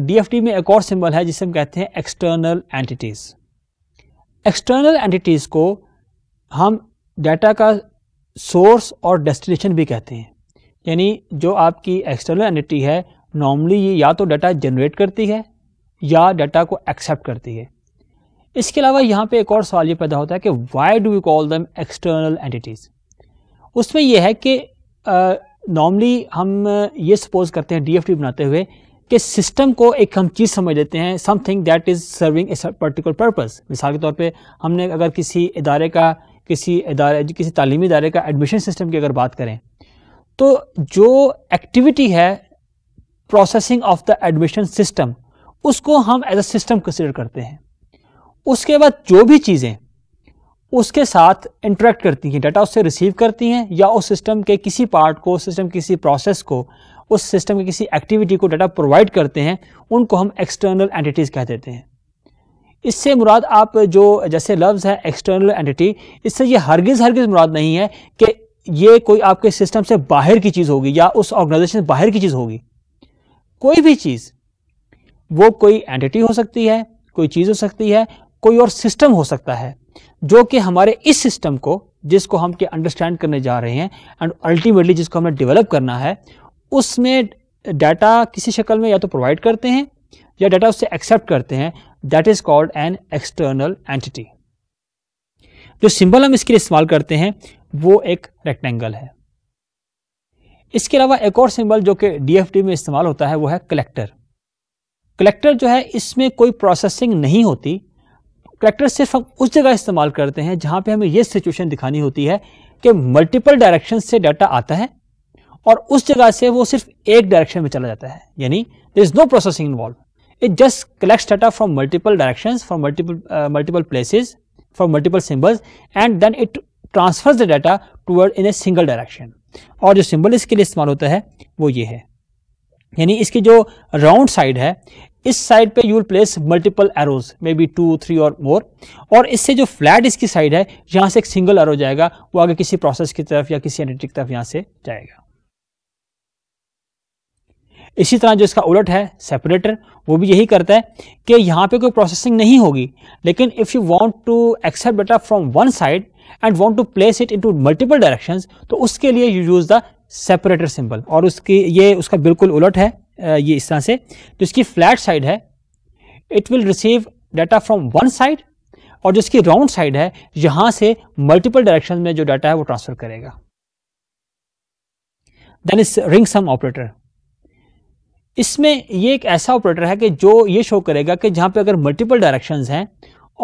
डी में एक और सिंबल है जिसे हम कहते हैं एक्सटर्नल एंटिटीज़ एक्सटर्नल एंटिटीज़ को हम डाटा का सोर्स और डेस्टिनेशन भी कहते हैं यानी जो आपकी एक्सटर्नल एंटिटी है नॉर्मली ये या तो डाटा जनरेट करती है या डाटा को एक्सेप्ट करती है इसके अलावा यहाँ पे एक और सवाल ये पैदा होता है कि why do you call them external entities उसमें यह है कि नॉर्मली हम ये सपोज करते हैं डी बनाते हुए कि सिस्टम को एक हम चीज़ समझ लेते हैं something that is serving a particular purpose मिसाल के तौर पे हमने अगर किसी इदारे का किसी इदारे किसी तलीमी इदारे का एडमिशन सिस्टम की अगर बात करें तो जो एक्टिविटी है processing of the admission system उसको हम एज अ सिस्टम कंसिडर करते हैं उसके बाद जो भी चीज़ें उसके साथ इंटरेक्ट करती हैं डाटा उससे रिसीव करती हैं या उस सिस्टम के किसी पार्ट को सिस्टम किसी प्रोसेस को उस सिस्टम की किसी एक्टिविटी को डाटा प्रोवाइड करते हैं उनको हम एक्सटर्नल एंटिटीज़ कह देते हैं इससे मुराद आप जो जैसे लफ्ज़ है एक्सटर्नल एंटिटी इससे ये हरगिज़ हरगिज़ मुराद नहीं है कि ये कोई आपके सिस्टम से बाहर की चीज़ होगी या उस ऑर्गेनाइजेशन से बाहर की चीज़ होगी कोई भी चीज़ वो कोई एंटिटी हो सकती है कोई चीज़ हो सकती है कोई और सिस्टम हो सकता है जो कि हमारे इस सिस्टम को जिसको हम के अंडरस्टैंड करने जा रहे हैं एंड अल्टीमेटली जिसको हमने डेवलप करना है उसमें डाटा किसी शक्ल में या तो प्रोवाइड करते हैं या डाटा उससे एक्सेप्ट करते हैं that is called an external entity जो सिंबल हम इसके लिए इस्तेमाल करते हैं वो एक रेक्टेंगल है इसके अलावा एक और सिंबल जो कि डीएफटी में इस्तेमाल होता है वो है कलेक्टर कलेक्टर जो है इसमें कोई प्रोसेसिंग नहीं होती कलेक्टर सिर्फ हम उस जगह इस्तेमाल करते हैं जहाँ पे हमें ये सिचुएशन दिखानी होती है कि मल्टीपल डायरेक्शन से डाटा आता है और उस जगह से वो सिर्फ एक डायरेक्शन में चला जाता है यानी there is no processing involve it just collect data from multiple direction from multiple multiple places from multiple symbols and then it transfers the data toward in a single direction और जो symbol इसके लिए इस्तेमाल होता है वो ये है यानी इसकी जो राउंड साइड है इस साइड पे you will place multiple arrows may be two three और मोर और इससे जो फ्लैट इसकी साइड है यहां से एक सिंगल एरो जाएगा वो आगे किसी प्रोसेस की तरफ या किसी एंटिटी की तरफ यहां से जाएगा इसी तरह जो इसका उलट है सेपरेटर वो भी यही करता है कि यहां पे कोई प्रोसेसिंग नहीं होगी लेकिन if you want to accept data from one side and want to place it into multiple directions तो उसके लिए you use the separator symbol और उसकी ये उसका बिल्कुल उलट है Uh, ये इस तरह से तो इसकी फ्लैट साइड है it will receive data from one side और जो इसकी राउंड साइड है यहां से मल्टीपल डायरेक्शन में जो डाटा है वो ट्रांसफर करेगा then is ring some operator इसमें ये एक ऐसा ऑपरेटर है कि जो ये शो करेगा कि जहां पे अगर मल्टीपल डायरेक्शंस हैं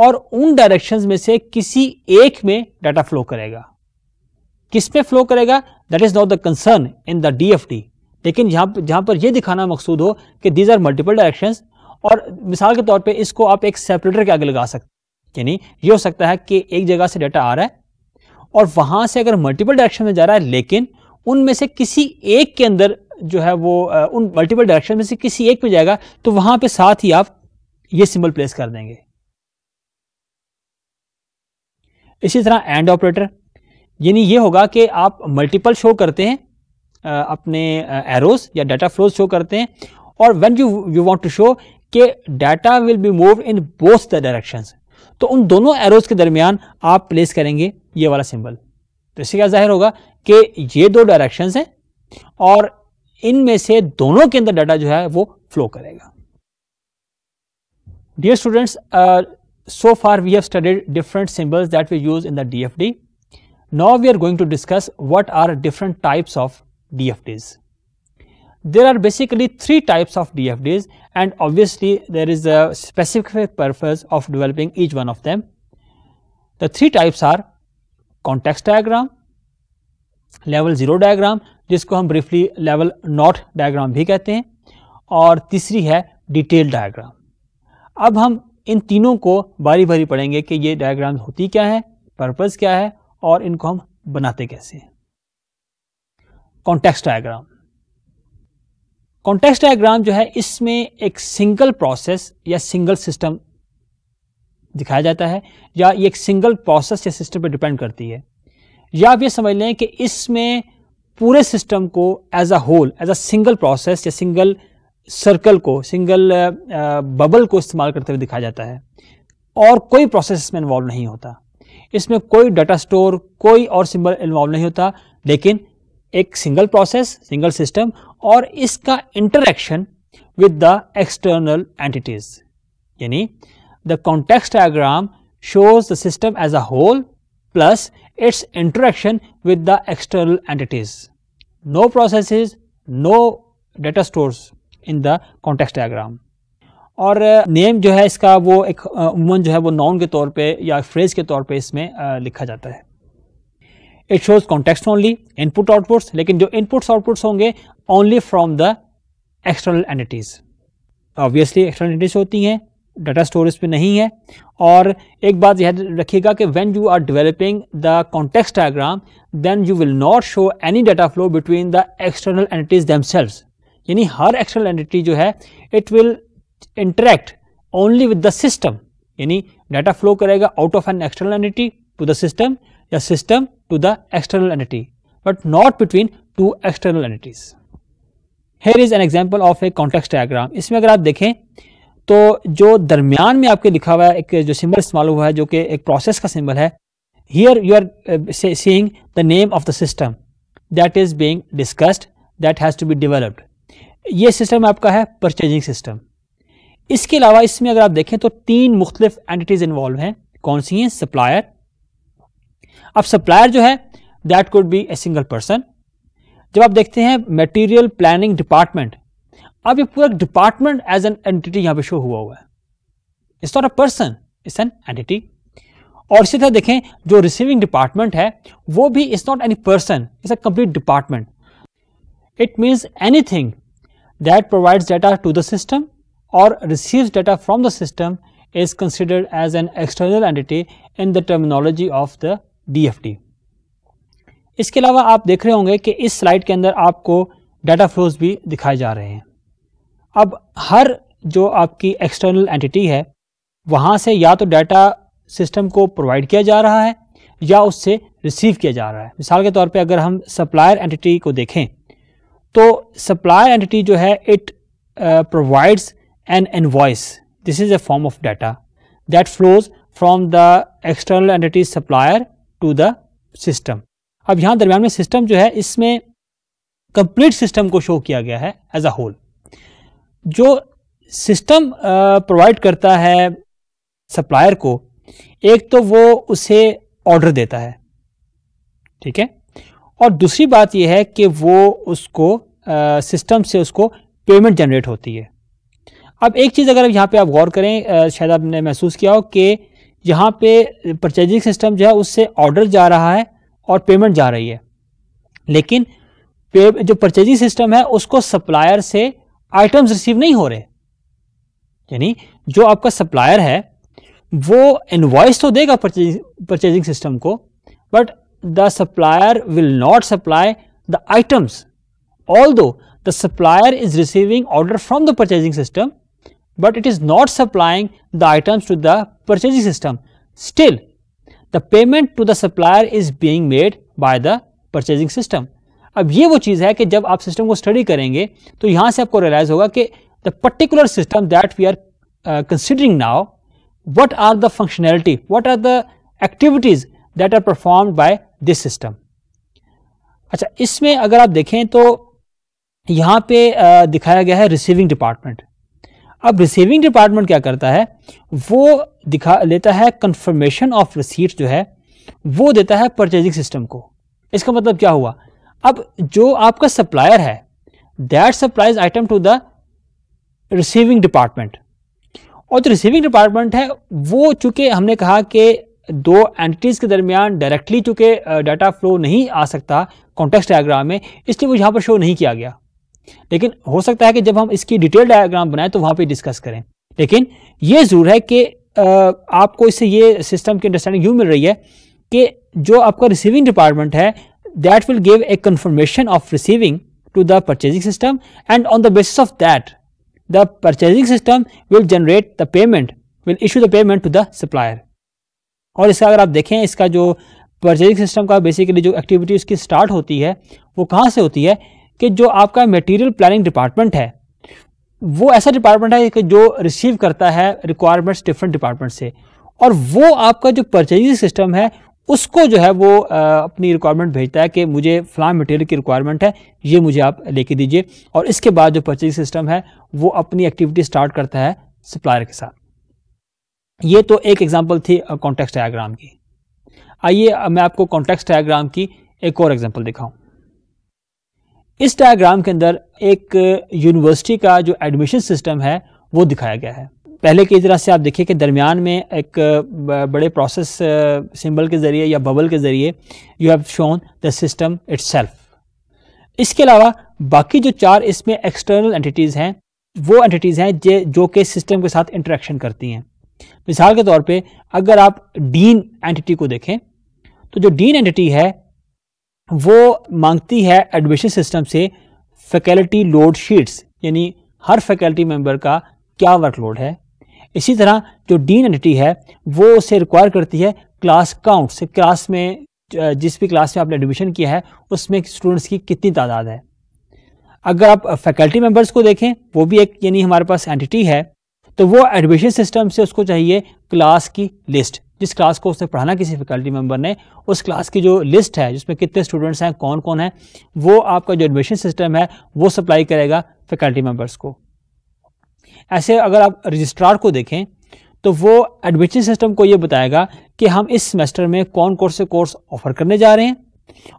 और उन डायरेक्शंस में से किसी एक में डाटा फ्लो करेगा किस पे फ्लो करेगा that is not the concern in the DFT लेकिन यहाँ जहाँ पर यह दिखाना मकसूद हो कि दीज आर मल्टीपल डायरेक्शन और मिसाल के तौर पर इसको आप एक सेपरेटर के आगे लगा सकते यानी ये हो सकता है कि एक जगह से डाटा आ रहा है और वहां से अगर मल्टीपल डायरेक्शन में जा रहा है लेकिन उनमें से किसी एक के अंदर जो है वो उन मल्टीपल डायरेक्शन में से किसी एक में जाएगा तो वहां पे साथ ही आप ये सिंबल प्लेस कर देंगे इसी तरह एंड ऑपरेटर यानी ये होगा कि आप मल्टीपल शो करते हैं अपने एरोस या डाटा फ्लोज शो करते हैं और when you you want to show के data will be move in both the direction तो उन दोनों एरोज के दरमियान आप प्लेस करेंगे ये वाला सिंबल तो इससे क्या जाहिर होगा कि ये दो डायरेक्शन हैं और इनमें से दोनों के अंदर डाटा जो है वो फ्लो करेगा dear students so far we have studied different different that we use in the the dfd we are going to discuss discuss are different types of DFDs. There are basically three types of DFDs and obviously there is a specific purpose of developing each one of them. The three types are context diagram, level zero diagram जिसको हम briefly level naught diagram भी कहते हैं और तीसरी है detail diagram अब हम इन तीनों को बारी बारी पढ़ेंगे कि ये डायग्राम होती क्या है पर्पज़ क्या है और इनको हम बनाते कैसे हैं कॉन्टेक्स डायग्राम कॉन्टेक्स डायग्राम जो है इसमें एक सिंगल प्रोसेस या सिंगल सिस्टम दिखाया जाता है या ये एक सिंगल प्रोसेस या सिस्टम पर डिपेंड करती है या आप ये समझ लें कि इसमें पूरे सिस्टम को as a whole as a single process या सिंगल सर्कल को सिंगल बबल को इस्तेमाल करते हुए दिखाया जाता है और कोई प्रोसेस इसमें इन्वॉल्व नहीं होता इसमें कोई डाटा स्टोर कोई और सिंबल इन्वॉल्व नहीं होता लेकिन एक सिंगल प्रोसेस सिंगल सिस्टम और इसका interaction with the external entities यानी the context diagram shows the system as a whole plus its interaction with the external entities no process no data store in the context diagram और name uh, जो है इसका वो एक uh, उमन जो है वो नॉन के तौर पे या फ्रेज के तौर पे इसमें uh, लिखा जाता है it shows context only input outputs लेकिन जो इनपुट्स आउटपुट्स होंगे only from the external entities obviously external entities होती हैं डाटा स्टोरेज पे नहीं है और एक बात याद रखिएगा कि when you are developing the context diagram then you will not show any data flow between the external entities themselves यानी हर एक्सटर्नल एनिटी जो है it will interact only with the system यानी डाटा फ्लो करेगा out of an external entity to the system या system to the external entity but not between two external entities. Here is an example of a context diagram. isme agar aap देखें to jo darmiyan mein aapke likha hua hai ek jo symbol istemal hua hai jo कि ek process ka symbol hai here you are uh, seeing the name of the system that is being discussed that has to be developed ye system aapka hai purchasing system iske alawa isme agar aap देखें to teen mukhtalif entities involved hain कौन सी हैं supplier अब supplier जो है that could be a single person जब आप देखते हैं मटेरियल प्लानिंग डिपार्टमेंट अब ये पूरा डिपार्टमेंट एज एन एंटिटी यहां पे शो हुआ हुआ है इस तरह पर्सन इज एन एंटिटी और इसी तरह देखें जो रिसीविंग डिपार्टमेंट है वो भी is not any person is a complete department it means any thing that provides data to the system और receives data from the system is considered as an external entity in the terminology of the T इसके अलावा आप देख रहे होंगे कि इस slide के अंदर आपको डाटा फ्लोज भी दिखाए जा रहे हैं अब हर जो आपकी एक्सटर्नल एंटिटी है वहाँ से या तो डाटा सिस्टम को प्रोवाइड किया जा रहा है या उससे रिसीव किया जा रहा है मिसाल के तौर पे अगर हम सप्लायर एंटिटी को देखें तो सप्लायर एंटिटी जो है it provides invoice this is a form of data that flows from the external entity supplier to the system अब यहां दरम्यान में सिस्टम जो है इसमें कंप्लीट सिस्टम को शो किया गया है एज अ होल जो सिस्टम प्रोवाइड करता है सप्लायर को एक तो वो उसे ऑर्डर देता है ठीक है और दूसरी बात यह है कि वो उसको सिस्टम से उसको पेमेंट जनरेट होती है अब एक चीज़ अगर यहां पे आप गौर करें आ, शायद आपने महसूस किया हो कि यहाँ पे परचेजिंग सिस्टम जो है उससे ऑर्डर जा रहा है और पेमेंट जा रही है लेकिन जो परचेजिंग सिस्टम है उसको सप्लायर से आइटम्स रिसीव नहीं हो रहे यानी जो आपका सप्लायर है वो इन्वॉइस तो देगा परचेजिंग सिस्टम को but the supplier will not supply the items all the supplier is receiving order from the purchasing system but it is not supplying the items to the purchasing system. Still, the payment to the supplier is being made by the purchasing system. ab ye wo cheez hai ki jab aap system ko study karenge to yahan se aapko realize hoga ki the particular system that we are uh, considering now what are the functionality, what are the activities that are performed by this system. अच्छा इसमें अगर आप देखें तो यहाँ पे dikhaya gaya hai receiving department अब receiving department क्या करता है वो दिखा लेता है कंफर्मेशन ऑफ रिसीट जो है वो देता है परचेजिंग सिस्टम को इसका मतलब क्या हुआ अब जो आपका सप्लायर है that supplies item to the receiving department और जो रिसीविंग डिपार्टमेंट है वो चूंकि हमने कहा कि दो एंटिटीज़ के दरमियान डायरेक्टली चूंकि डाटा फ्लो नहीं आ सकता कॉन्टेक्स्ट डायग्राम में इसलिए वो यहां पर शो नहीं किया गया लेकिन हो सकता है कि जब हम इसकी डिटेल डायग्राम बनाए तो वहां पर डिस्कस करें लेकिन यह जरूर है कि आपको इससे ये सिस्टम की अंडरस्टैंडिंग यूं मिल रही है कि जो आपका रिसीविंग डिपार्टमेंट है that will give a confirmation of receiving to the purchasing system and on the basis of that the purchasing system will generate the payment will issue the payment to the supplier और इसका अगर आप देखें इसका जो purchasing system का basically जो activity उसकी स्टार्ट होती है वो कहाँ से होती है कि जो आपका मटेरियल प्लानिंग डिपार्टमेंट है वो ऐसा डिपार्टमेंट है कि जो रिसीव करता है रिक्वायरमेंट्स डिफरेंट डिपार्टमेंट से और वो आपका जो परचेजिंग सिस्टम है उसको जो है वो अपनी रिक्वायरमेंट भेजता है कि मुझे फ्ला मटेरियल की रिक्वायरमेंट है ये मुझे आप लेके दीजिए और इसके बाद जो परचेजिंग सिस्टम है वो अपनी एक्टिविटी स्टार्ट करता है सप्लायर के साथ ये तो एक एग्जांपल थी कॉन्टेक्स्ट डायग्राम की आइए मैं आपको कॉन्टेक्स्ट डायग्राम की एक और एग्जांपल दिखाऊं इस डायग्राम के अंदर एक यूनिवर्सिटी का जो एडमिशन सिस्टम है वो दिखाया गया है पहले की तरह से आप देखिए कि दरमियान में एक बड़े प्रोसेस सिंबल के ज़रिए या बबल के ज़रिए you have shown the system it's इसके अलावा बाकी जो चार इसमें एक्सटर्नल एंटिटीज़ हैं वो एंटिटीज़ हैं जो कि सिस्टम के साथ इंटरेक्शन करती हैं मिसाल के तौर पे अगर आप डीन एंटिटी को देखें तो जो डीन एंटिटी है वो मांगती है एडमिशन सिस्टम से फैकल्टी लोड शीट्स यानी हर फैकल्टी मेंबर का क्या वर्कलोड है इसी तरह जो डीन एंटिटी है वो उसे रिक्वायर करती है क्लास काउंट से क्लास में जिस भी क्लास में आपने एडमिशन किया है उसमें स्टूडेंट्स की कितनी तादाद है अगर आप फैकल्टी मेंबर्स को देखें वो भी एक यानी हमारे पास एंटिटी है तो वो एडमिशन सिस्टम से उसको चाहिए क्लास की लिस्ट जिस क्लास को उसने पढ़ाना किसी फैकल्टी मेम्बर ने उस क्लास की जो लिस्ट है जिसमें कितने स्टूडेंट्स हैं कौन कौन है वो आपका जो एडमिशन सिस्टम है वो सप्लाई करेगा फैकल्टी मेम्बर्स को ऐसे अगर आप रजिस्ट्रार को देखें तो वो एडमिशन सिस्टम को ये बताएगा कि हम इस सेमेस्टर में कौन कौन से कोर्स ऑफर करने जा रहे हैं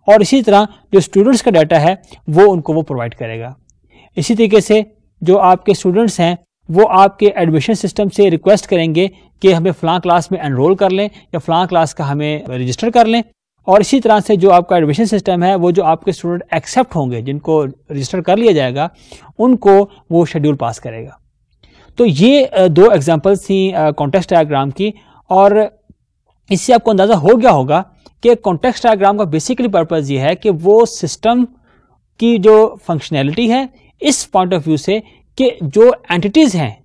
और इसी तरह जो स्टूडेंट्स का डाटा है वो उनको वो प्रोवाइड करेगा इसी तरीके से जो आपके स्टूडेंट्स हैं वो आपके एडमिशन सिस्टम से रिक्वेस्ट करेंगे कि हमें फ़लाँ क्लास में एनरोल कर लें या फ़लाँ क्लास का हमें रजिस्टर कर लें और इसी तरह से जो आपका एडमिशन सिस्टम है वो जो आपके स्टूडेंट एक्सेप्ट होंगे जिनको रजिस्टर कर लिया जाएगा उनको वो शेड्यूल पास करेगा तो ये दो एग्जांपल्स थी कॉन्टेक्स्ट डायग्राम की और इससे आपको अंदाज़ा हो गया होगा कि कॉन्टेक्स्ट डायग्राम का बेसिकली पर्पज़ ये है कि वो सिस्टम की जो फंक्शनैलिटी है इस पॉइंट ऑफ व्यू से कि जो एंटिटीज़ हैं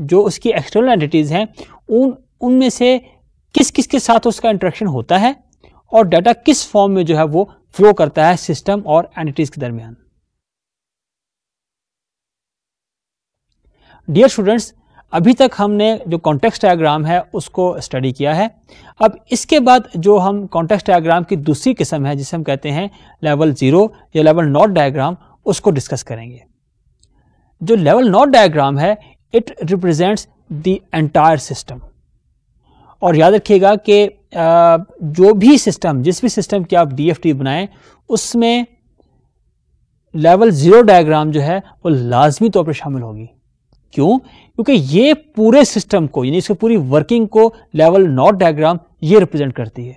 जो उसकी एक्सटर्नल एंटिटीज़ हैं उन उनमें से किस किस के साथ उसका इंट्रैक्शन होता है और डाटा किस फॉर्म में जो है वो फ्लो करता है सिस्टम और एंटिटीज़ के दरमियान डियर स्टूडेंट्स अभी तक हमने जो कॉन्टेक्स्ट डायग्राम है उसको स्टडी किया है अब इसके बाद जो हम कॉन्टेक्स्ट डायग्राम की दूसरी किस्म है जिसे हम कहते हैं लेवल ज़ीरो या लेवल नॉट डायग्राम उसको डिस्कस करेंगे जो लेवल नॉट डायग्राम है it represents the entire system और याद रखिएगा कि जो भी सिस्टम जिस भी सिस्टम की आप डीएफटी बनाएं उसमें लेवल ज़ीरो डायग्राम जो है वो लाजमी तौर पर शामिल होगी क्यों क्योंकि ये पूरे सिस्टम को यानी इसकी पूरी वर्किंग को लेवल नॉट डायग्राम ये रिप्रेजेंट करती है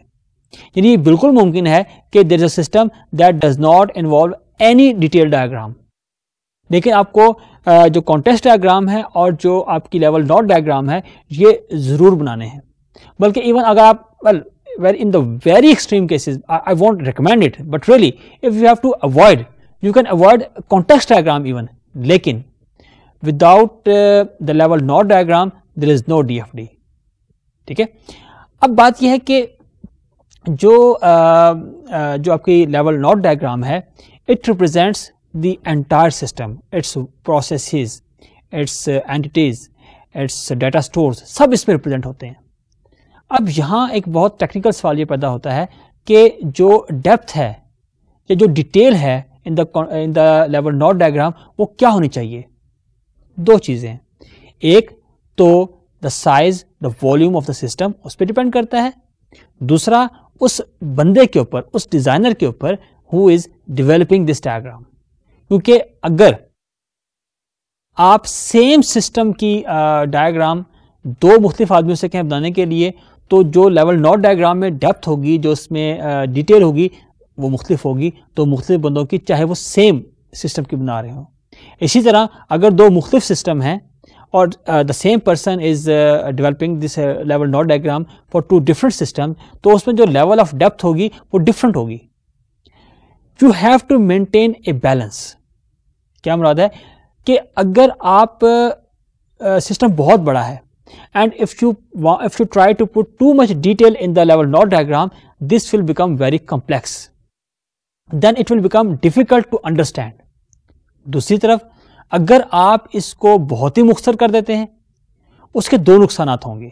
यानी ये बिल्कुल मुमकिन है कि there is a system that does not involve any detail diagram लेकिन आपको जो कॉन्टेस्ट डायग्राम है और जो आपकी लेवल डॉट डायग्राम है ये ज़रूर बनाने हैं बल्कि इवन अगर आप well where in the very extreme cases I won't recommend it but really if you have to avoid you can avoid context diagram even लेकिन without the level naught diagram there is no D F D ठीक है अब बात यह है कि जो uh, uh, जो आपकी लेवल नॉट डायग्राम है it represents the entire system, its processes, its uh, entities, its data stores सब इसमें रिप्रेजेंट होते हैं अब यहाँ एक बहुत टेक्निकल सवाल ये पैदा होता है कि जो डेप्थ है या जो डिटेल है in the in the level naught diagram वो क्या होनी चाहिए दो चीज़ें एक तो the size the volume of the system उस पर डिपेंड करता है दूसरा उस बंदे के ऊपर उस डिज़ाइनर के ऊपर who is developing this diagram क्योंकि अगर आप सेम सिस्टम की डायग्राम दो मुख्तफ आदमियों से कहें बनाने के लिए तो जो लेवल नॉट डायग्राम में डेप्थ होगी जो उसमें डिटेल होगी वो मुख्तफ होगी तो मुख्तु बंदों की चाहे वो सेम सिस्टम की बना रहे हों इसी तरह अगर दो मुख्तफ सिस्टम हैं और the same person is developing this level naught diagram for two different system तो उसमें जो लेवल ऑफ डेप्थ होगी वो डिफरेंट होगी you have to maintain a balance क्या मुराद है कि अगर आप सिस्टम बहुत बड़ा है and if you if you try to put too much detail in the level naught diagram this will become very complex then it will become difficult to understand दूसरी तरफ अगर आप इसको बहुत ही मुख्तर कर देते हैं उसके दो नुकसान होंगे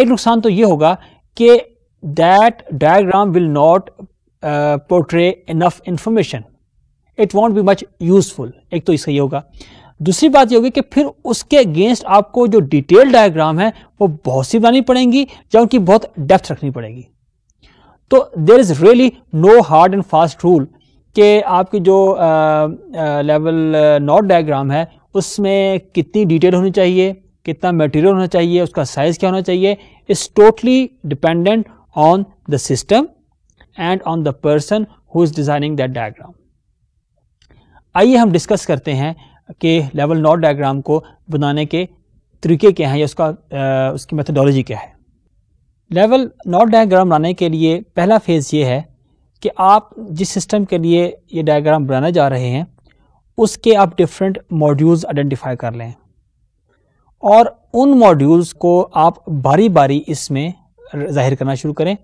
एक नुकसान तो यह होगा कि that diagram will not portray enough information it won't be much useful एक तो इसका ये होगा दूसरी बात ये होगी कि फिर उसके अगेंस्ट आपको जो डिटेल डायग्राम है वो बहुत सी बनानी पड़ेंगी या उनकी बहुत डेप्थ रखनी पड़ेगी तो there is really no hard and fast rule कि आपकी जो लेवल नॉट डायग्राम है उसमें कितनी डिटेल होनी चाहिए कितना मटेरियल होना चाहिए उसका साइज़ क्या होना चाहिए is totally dependent on the system and on the person who is designing that diagram आइए हम डिस्कस करते हैं कि लेवल नॉट डायग्राम को बनाने के तरीके क्या हैं या उसका आ, उसकी मेथडोलॉजी क्या है लेवल नॉट डायग्राम बनाने के लिए पहला फेज़ ये है कि आप जिस सिस्टम के लिए ये डायग्राम बनाने जा रहे हैं उसके आप डिफरेंट मॉड्यूल्स आइडेंटिफाई कर लें और उन मॉड्यूल्स को आप बारी बारी इसमें जाहिर करना शुरू करें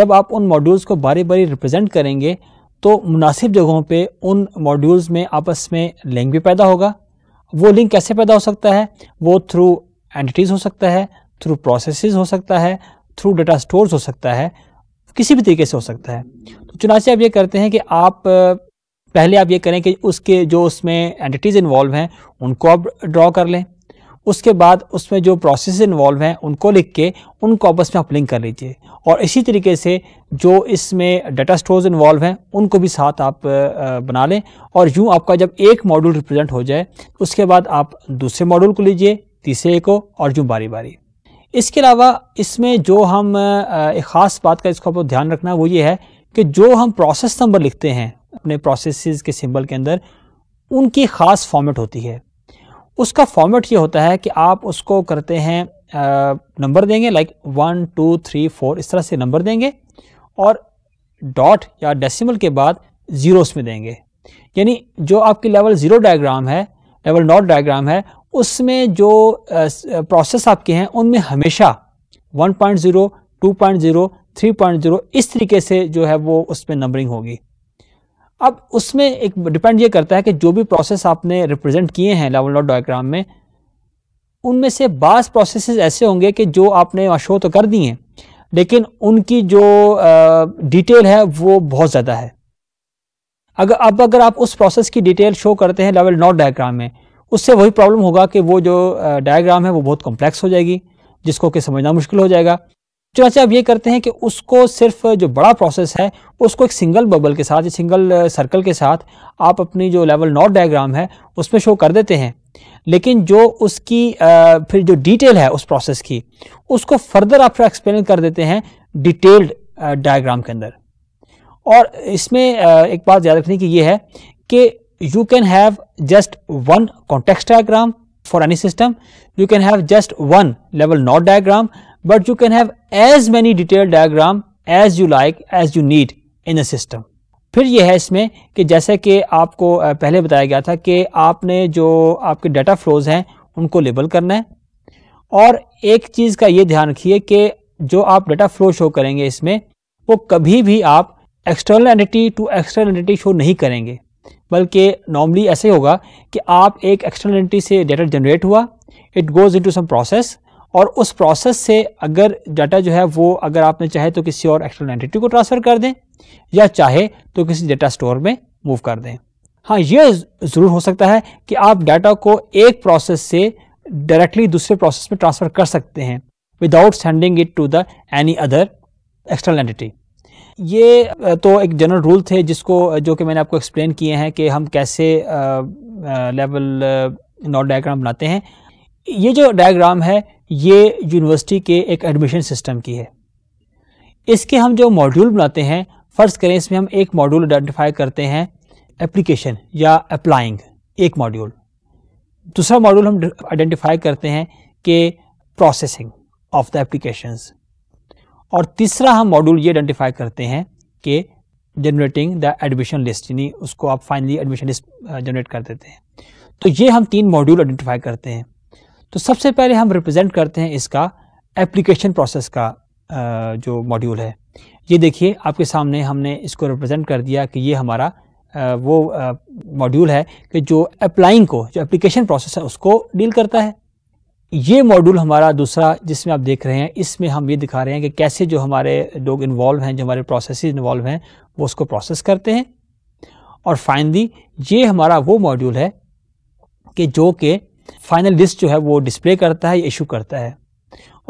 जब आप उन मॉड्यूल्स को बारी बारी रिप्रेजेंट करेंगे तो मुनासिब जगहों पे उन मॉड्यूल्स में आपस में लिंक भी पैदा होगा वो लिंक कैसे पैदा हो सकता है वो थ्रू एंटिटीज़ हो सकता है थ्रू प्रोसेसेस हो सकता है थ्रू डाटा स्टोर्स हो सकता है किसी भी तरीके से हो सकता है तो चुनाचे आप ये करते हैं कि आप पहले आप ये करें कि उसके जो उसमें एंटिटीज़ इन्वॉल्व हैं उनको आप ड्रॉ कर लें उसके बाद उसमें जो प्रोसेस इन्वॉल्व हैं उनको लिख के उनको आपस में आप लिंक कर लीजिए और इसी तरीके से जो इसमें डाटा स्टोर्स इन्वॉल्व हैं उनको भी साथ आप बना लें और यूँ आपका जब एक मॉड्यूल रिप्रेजेंट हो जाए तो उसके बाद आप दूसरे मॉड्यूल को लीजिए तीसरे को और यूँ बारी बारी इसके अलावा इसमें जो हम एक ख़ास बात का इसको आपको ध्यान रखना वो ये है कि जो हम प्रोसेस नंबर लिखते हैं अपने प्रोसेस के सिंबल के अंदर उनकी ख़ास फॉर्मेट होती है उसका फॉर्मेट ये होता है कि आप उसको करते हैं नंबर देंगे like one two three four इस तरह से नंबर देंगे और डॉट या डेसिमल के बाद ज़ीरोस में देंगे यानी जो आपकी लेवल ज़ीरो डायग्राम है लेवल नॉट डायग्राम है उसमें जो प्रोसेस आपके हैं उनमें हमेशा 1.0, 2.0, 3.0 इस तरीके से जो है वो उसमें नंबरिंग होगी अब उसमें एक डिपेंड ये करता है कि जो भी प्रोसेस आपने रिप्रेजेंट किए हैं लेवल नॉट डायग्राम में उनमें से बास प्रोसेस ऐसे होंगे कि जो आपने शो तो कर दी हैं लेकिन उनकी जो डिटेल है वो बहुत ज़्यादा है अगर अब अगर आप उस प्रोसेस की डिटेल शो करते हैं लेवल नॉट डायग्राम में उससे वही प्रॉब्लम होगा कि वो जो डायग्राम है वो बहुत कॉम्प्लेक्स हो जाएगी जिसको कि समझना मुश्किल हो जाएगा चुनाचे आप ये करते हैं कि उसको सिर्फ जो बड़ा प्रोसेस है उसको एक सिंगल बबल के साथ सिंगल सर्कल के साथ आप अपनी जो लेवल नॉट डायग्राम है उसमें शो कर देते हैं लेकिन जो उसकी फिर जो डिटेल है उस प्रोसेस की उसको फर्दर आप एक्सप्लेन कर देते हैं डिटेल्ड डायग्राम के अंदर और इसमें एक बात याद रखने की ये है कि you can have just one context diagram for any system you can have just one level naught diagram but you can have as many detailed diagram as you like as you need in a system फिर ये है इसमें कि जैसे कि आपको पहले बताया गया था कि आपने जो आपके डाटा फ्लोज हैं उनको लेबल करना है और एक चीज़ का ये ध्यान रखिए कि जो आप डाटा फ्लो शो करेंगे इसमें वो कभी भी आप external entity to external entity show नहीं करेंगे बल्कि नॉर्मली ऐसे होगा कि आप एक एक्सटर्नल एंटिटी से डाटा जनरेट हुआ it goes in some process और उस प्रोसेस से अगर डाटा जो है वो अगर आपने चाहे तो किसी और एक्सटर्नल एंटिटी को ट्रांसफ़र कर दें या चाहे तो किसी डेटा स्टोर में मूव कर दें हाँ यह ज़रूर हो सकता है कि आप डाटा को एक प्रोसेस से डायरेक्टली दूसरे प्रोसेस में ट्रांसफ़र कर सकते हैं without sending it to the any other external entity ये तो एक जनरल रूल थे जिसको जो कि मैंने आपको एक्सप्लेन किए हैं कि हम कैसे लेवल नॉट डायग्राम बनाते हैं ये जो डायग्राम है ये यूनिवर्सिटी के एक एडमिशन सिस्टम की है इसके हम जो मॉड्यूल बनाते हैं फर्स्ट करें इसमें हम एक मॉड्यूल आइडेंटिफाई करते हैं एप्लीकेशन या अप्लाइंग एक मॉड्यूल दूसरा मॉड्यूल हम आइडेंटिफाई करते हैं कि प्रोसेसिंग ऑफ द एप्लीकेशन और तीसरा हम मॉड्यूल ये आइडेंटिफाई करते हैं कि जनरेटिंग द एडमिशन लिस्ट यानी उसको आप फाइनली एडमिशन लिस्ट जनरेट कर देते हैं तो ये हम तीन मॉड्यूल आइडेंटिफाई करते हैं तो सबसे पहले हम रिप्रेजेंट करते हैं इसका एप्लीकेशन प्रोसेस का जो मॉड्यूल है ये देखिए आपके सामने हमने इसको रिप्रेजेंट कर दिया कि ये हमारा वो मॉड्यूल है कि जो अप्लाइंग को जो एप्लीकेशन प्रोसेस है उसको डील करता है ये मॉड्यूल हमारा दूसरा जिसमें आप देख रहे हैं इसमें हम ये दिखा रहे हैं कि कैसे जो हमारे लोग इन्वॉल्व हैं जो हमारे प्रोसेस इन्वॉल्व हैं वो उसको प्रोसेस करते हैं और फाइनली ये हमारा वो मॉड्यूल है कि जो कि फाइनल लिस्ट जो है वो डिस्प्ले करता है या इशू करता है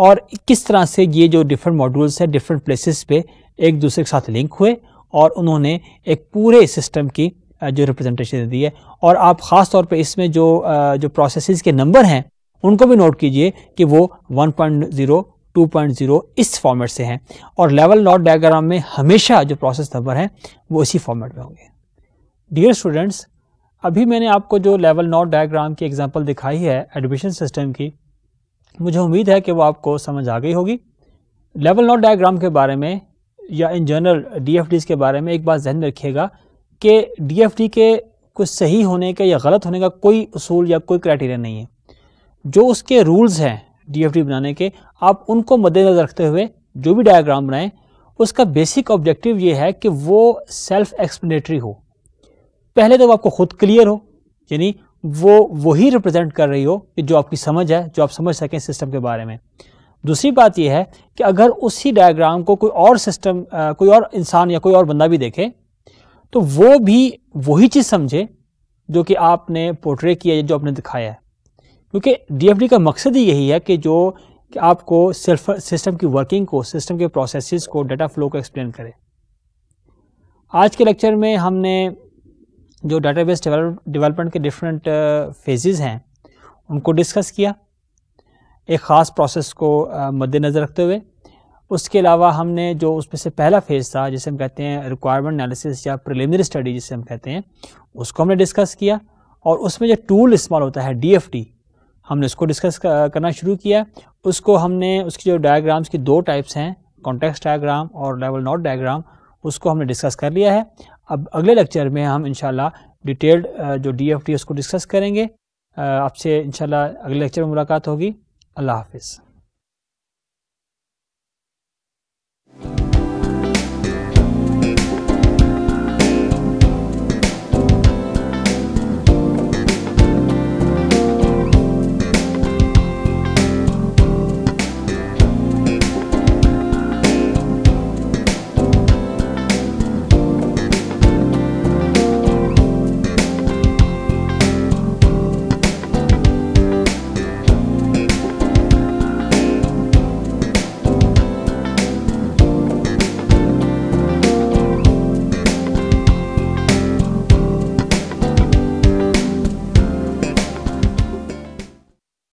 और किस तरह से ये जो डिफरेंट मॉड्यूल्स हैं डिफरेंट प्लेसेस पे एक दूसरे के साथ लिंक हुए और उन्होंने एक पूरे सिस्टम की जो रिप्रेजेंटेशन दी है और आप ख़ास तौर पे इसमें जो जो प्रोसेसेस के नंबर हैं उनको भी नोट कीजिए कि वो 1.0 2.0 इस फॉर्मेट से हैं और लेवल नॉट डायग्राम में हमेशा जो प्रोसेस नंबर हैं वो इसी फॉर्मेट में होंगे डियर स्टूडेंट्स अभी मैंने आपको जो लेवल नॉट डायग्राम की एग्जाम्पल दिखाई है एडमिशन सिस्टम की मुझे उम्मीद है कि वो आपको समझ आ गई होगी लेवल नोट डायग्राम के बारे में या इन जनरल डी के बारे में एक बात जहन में रखिएगा कि डी के कुछ सही होने का या गलत होने का कोई असूल या कोई क्राइटेरिया नहीं है जो उसके रूल्स हैं डी बनाने के आप उनको मद्देनजर रखते हुए जो भी डायग्राम बनाएं उसका बेसिक ऑब्जेक्टिव ये है कि वो सेल्फ एक्सप्लेनेटरी हो पहले तो आपको खुद क्लियर हो यानी वो वही रिप्रेजेंट कर रही हो कि जो आपकी समझ है जो आप समझ सकें सिस्टम के बारे में दूसरी बात यह है कि अगर उसी डायग्राम को कोई और सिस्टम कोई और इंसान या कोई और बंदा भी देखे तो वो भी वही चीज़ समझे जो कि आपने पोर्ट्रे किया है जो आपने दिखाया है क्योंकि डीएफडी का मकसद ही यही है कि जो कि आपको सिर्फ सिस्टम की वर्किंग को सिस्टम के प्रोसेसेस को डाटा फ्लो को एक्सप्लेन करे आज के लेक्चर में हमने जो डाटाबेस डेवलपमेंट के डिफरेंट फेजेस uh, हैं उनको डिस्कस किया एक ख़ास प्रोसेस को uh, मद्देनज़र रखते हुए उसके अलावा हमने जो उसमें से पहला फेज़ था जिसे हम कहते हैं रिक्वायरमेंट एनालिसिस या प्रिलिमिनरी स्टडी जिसे हम कहते हैं उसको हमने डिस्कस किया और उसमें जो टूल इस्तेमाल होता है डी हमने उसको डिस्कस करना शुरू किया उसको हमने उसकी जो डायग्राम्स की दो टाइप्स हैं कॉन्टेक्स डायग्राम और लेवल नॉट डायग्राम उसको हमने डिस्कस कर लिया है अब अगले लेक्चर में हम इनशाला डिटेल्ड जो डी एफ डी उसको डिस्कस करेंगे आपसे इनशाला अगले लेक्चर में मुलाकात होगी अल्लाह हाफिज़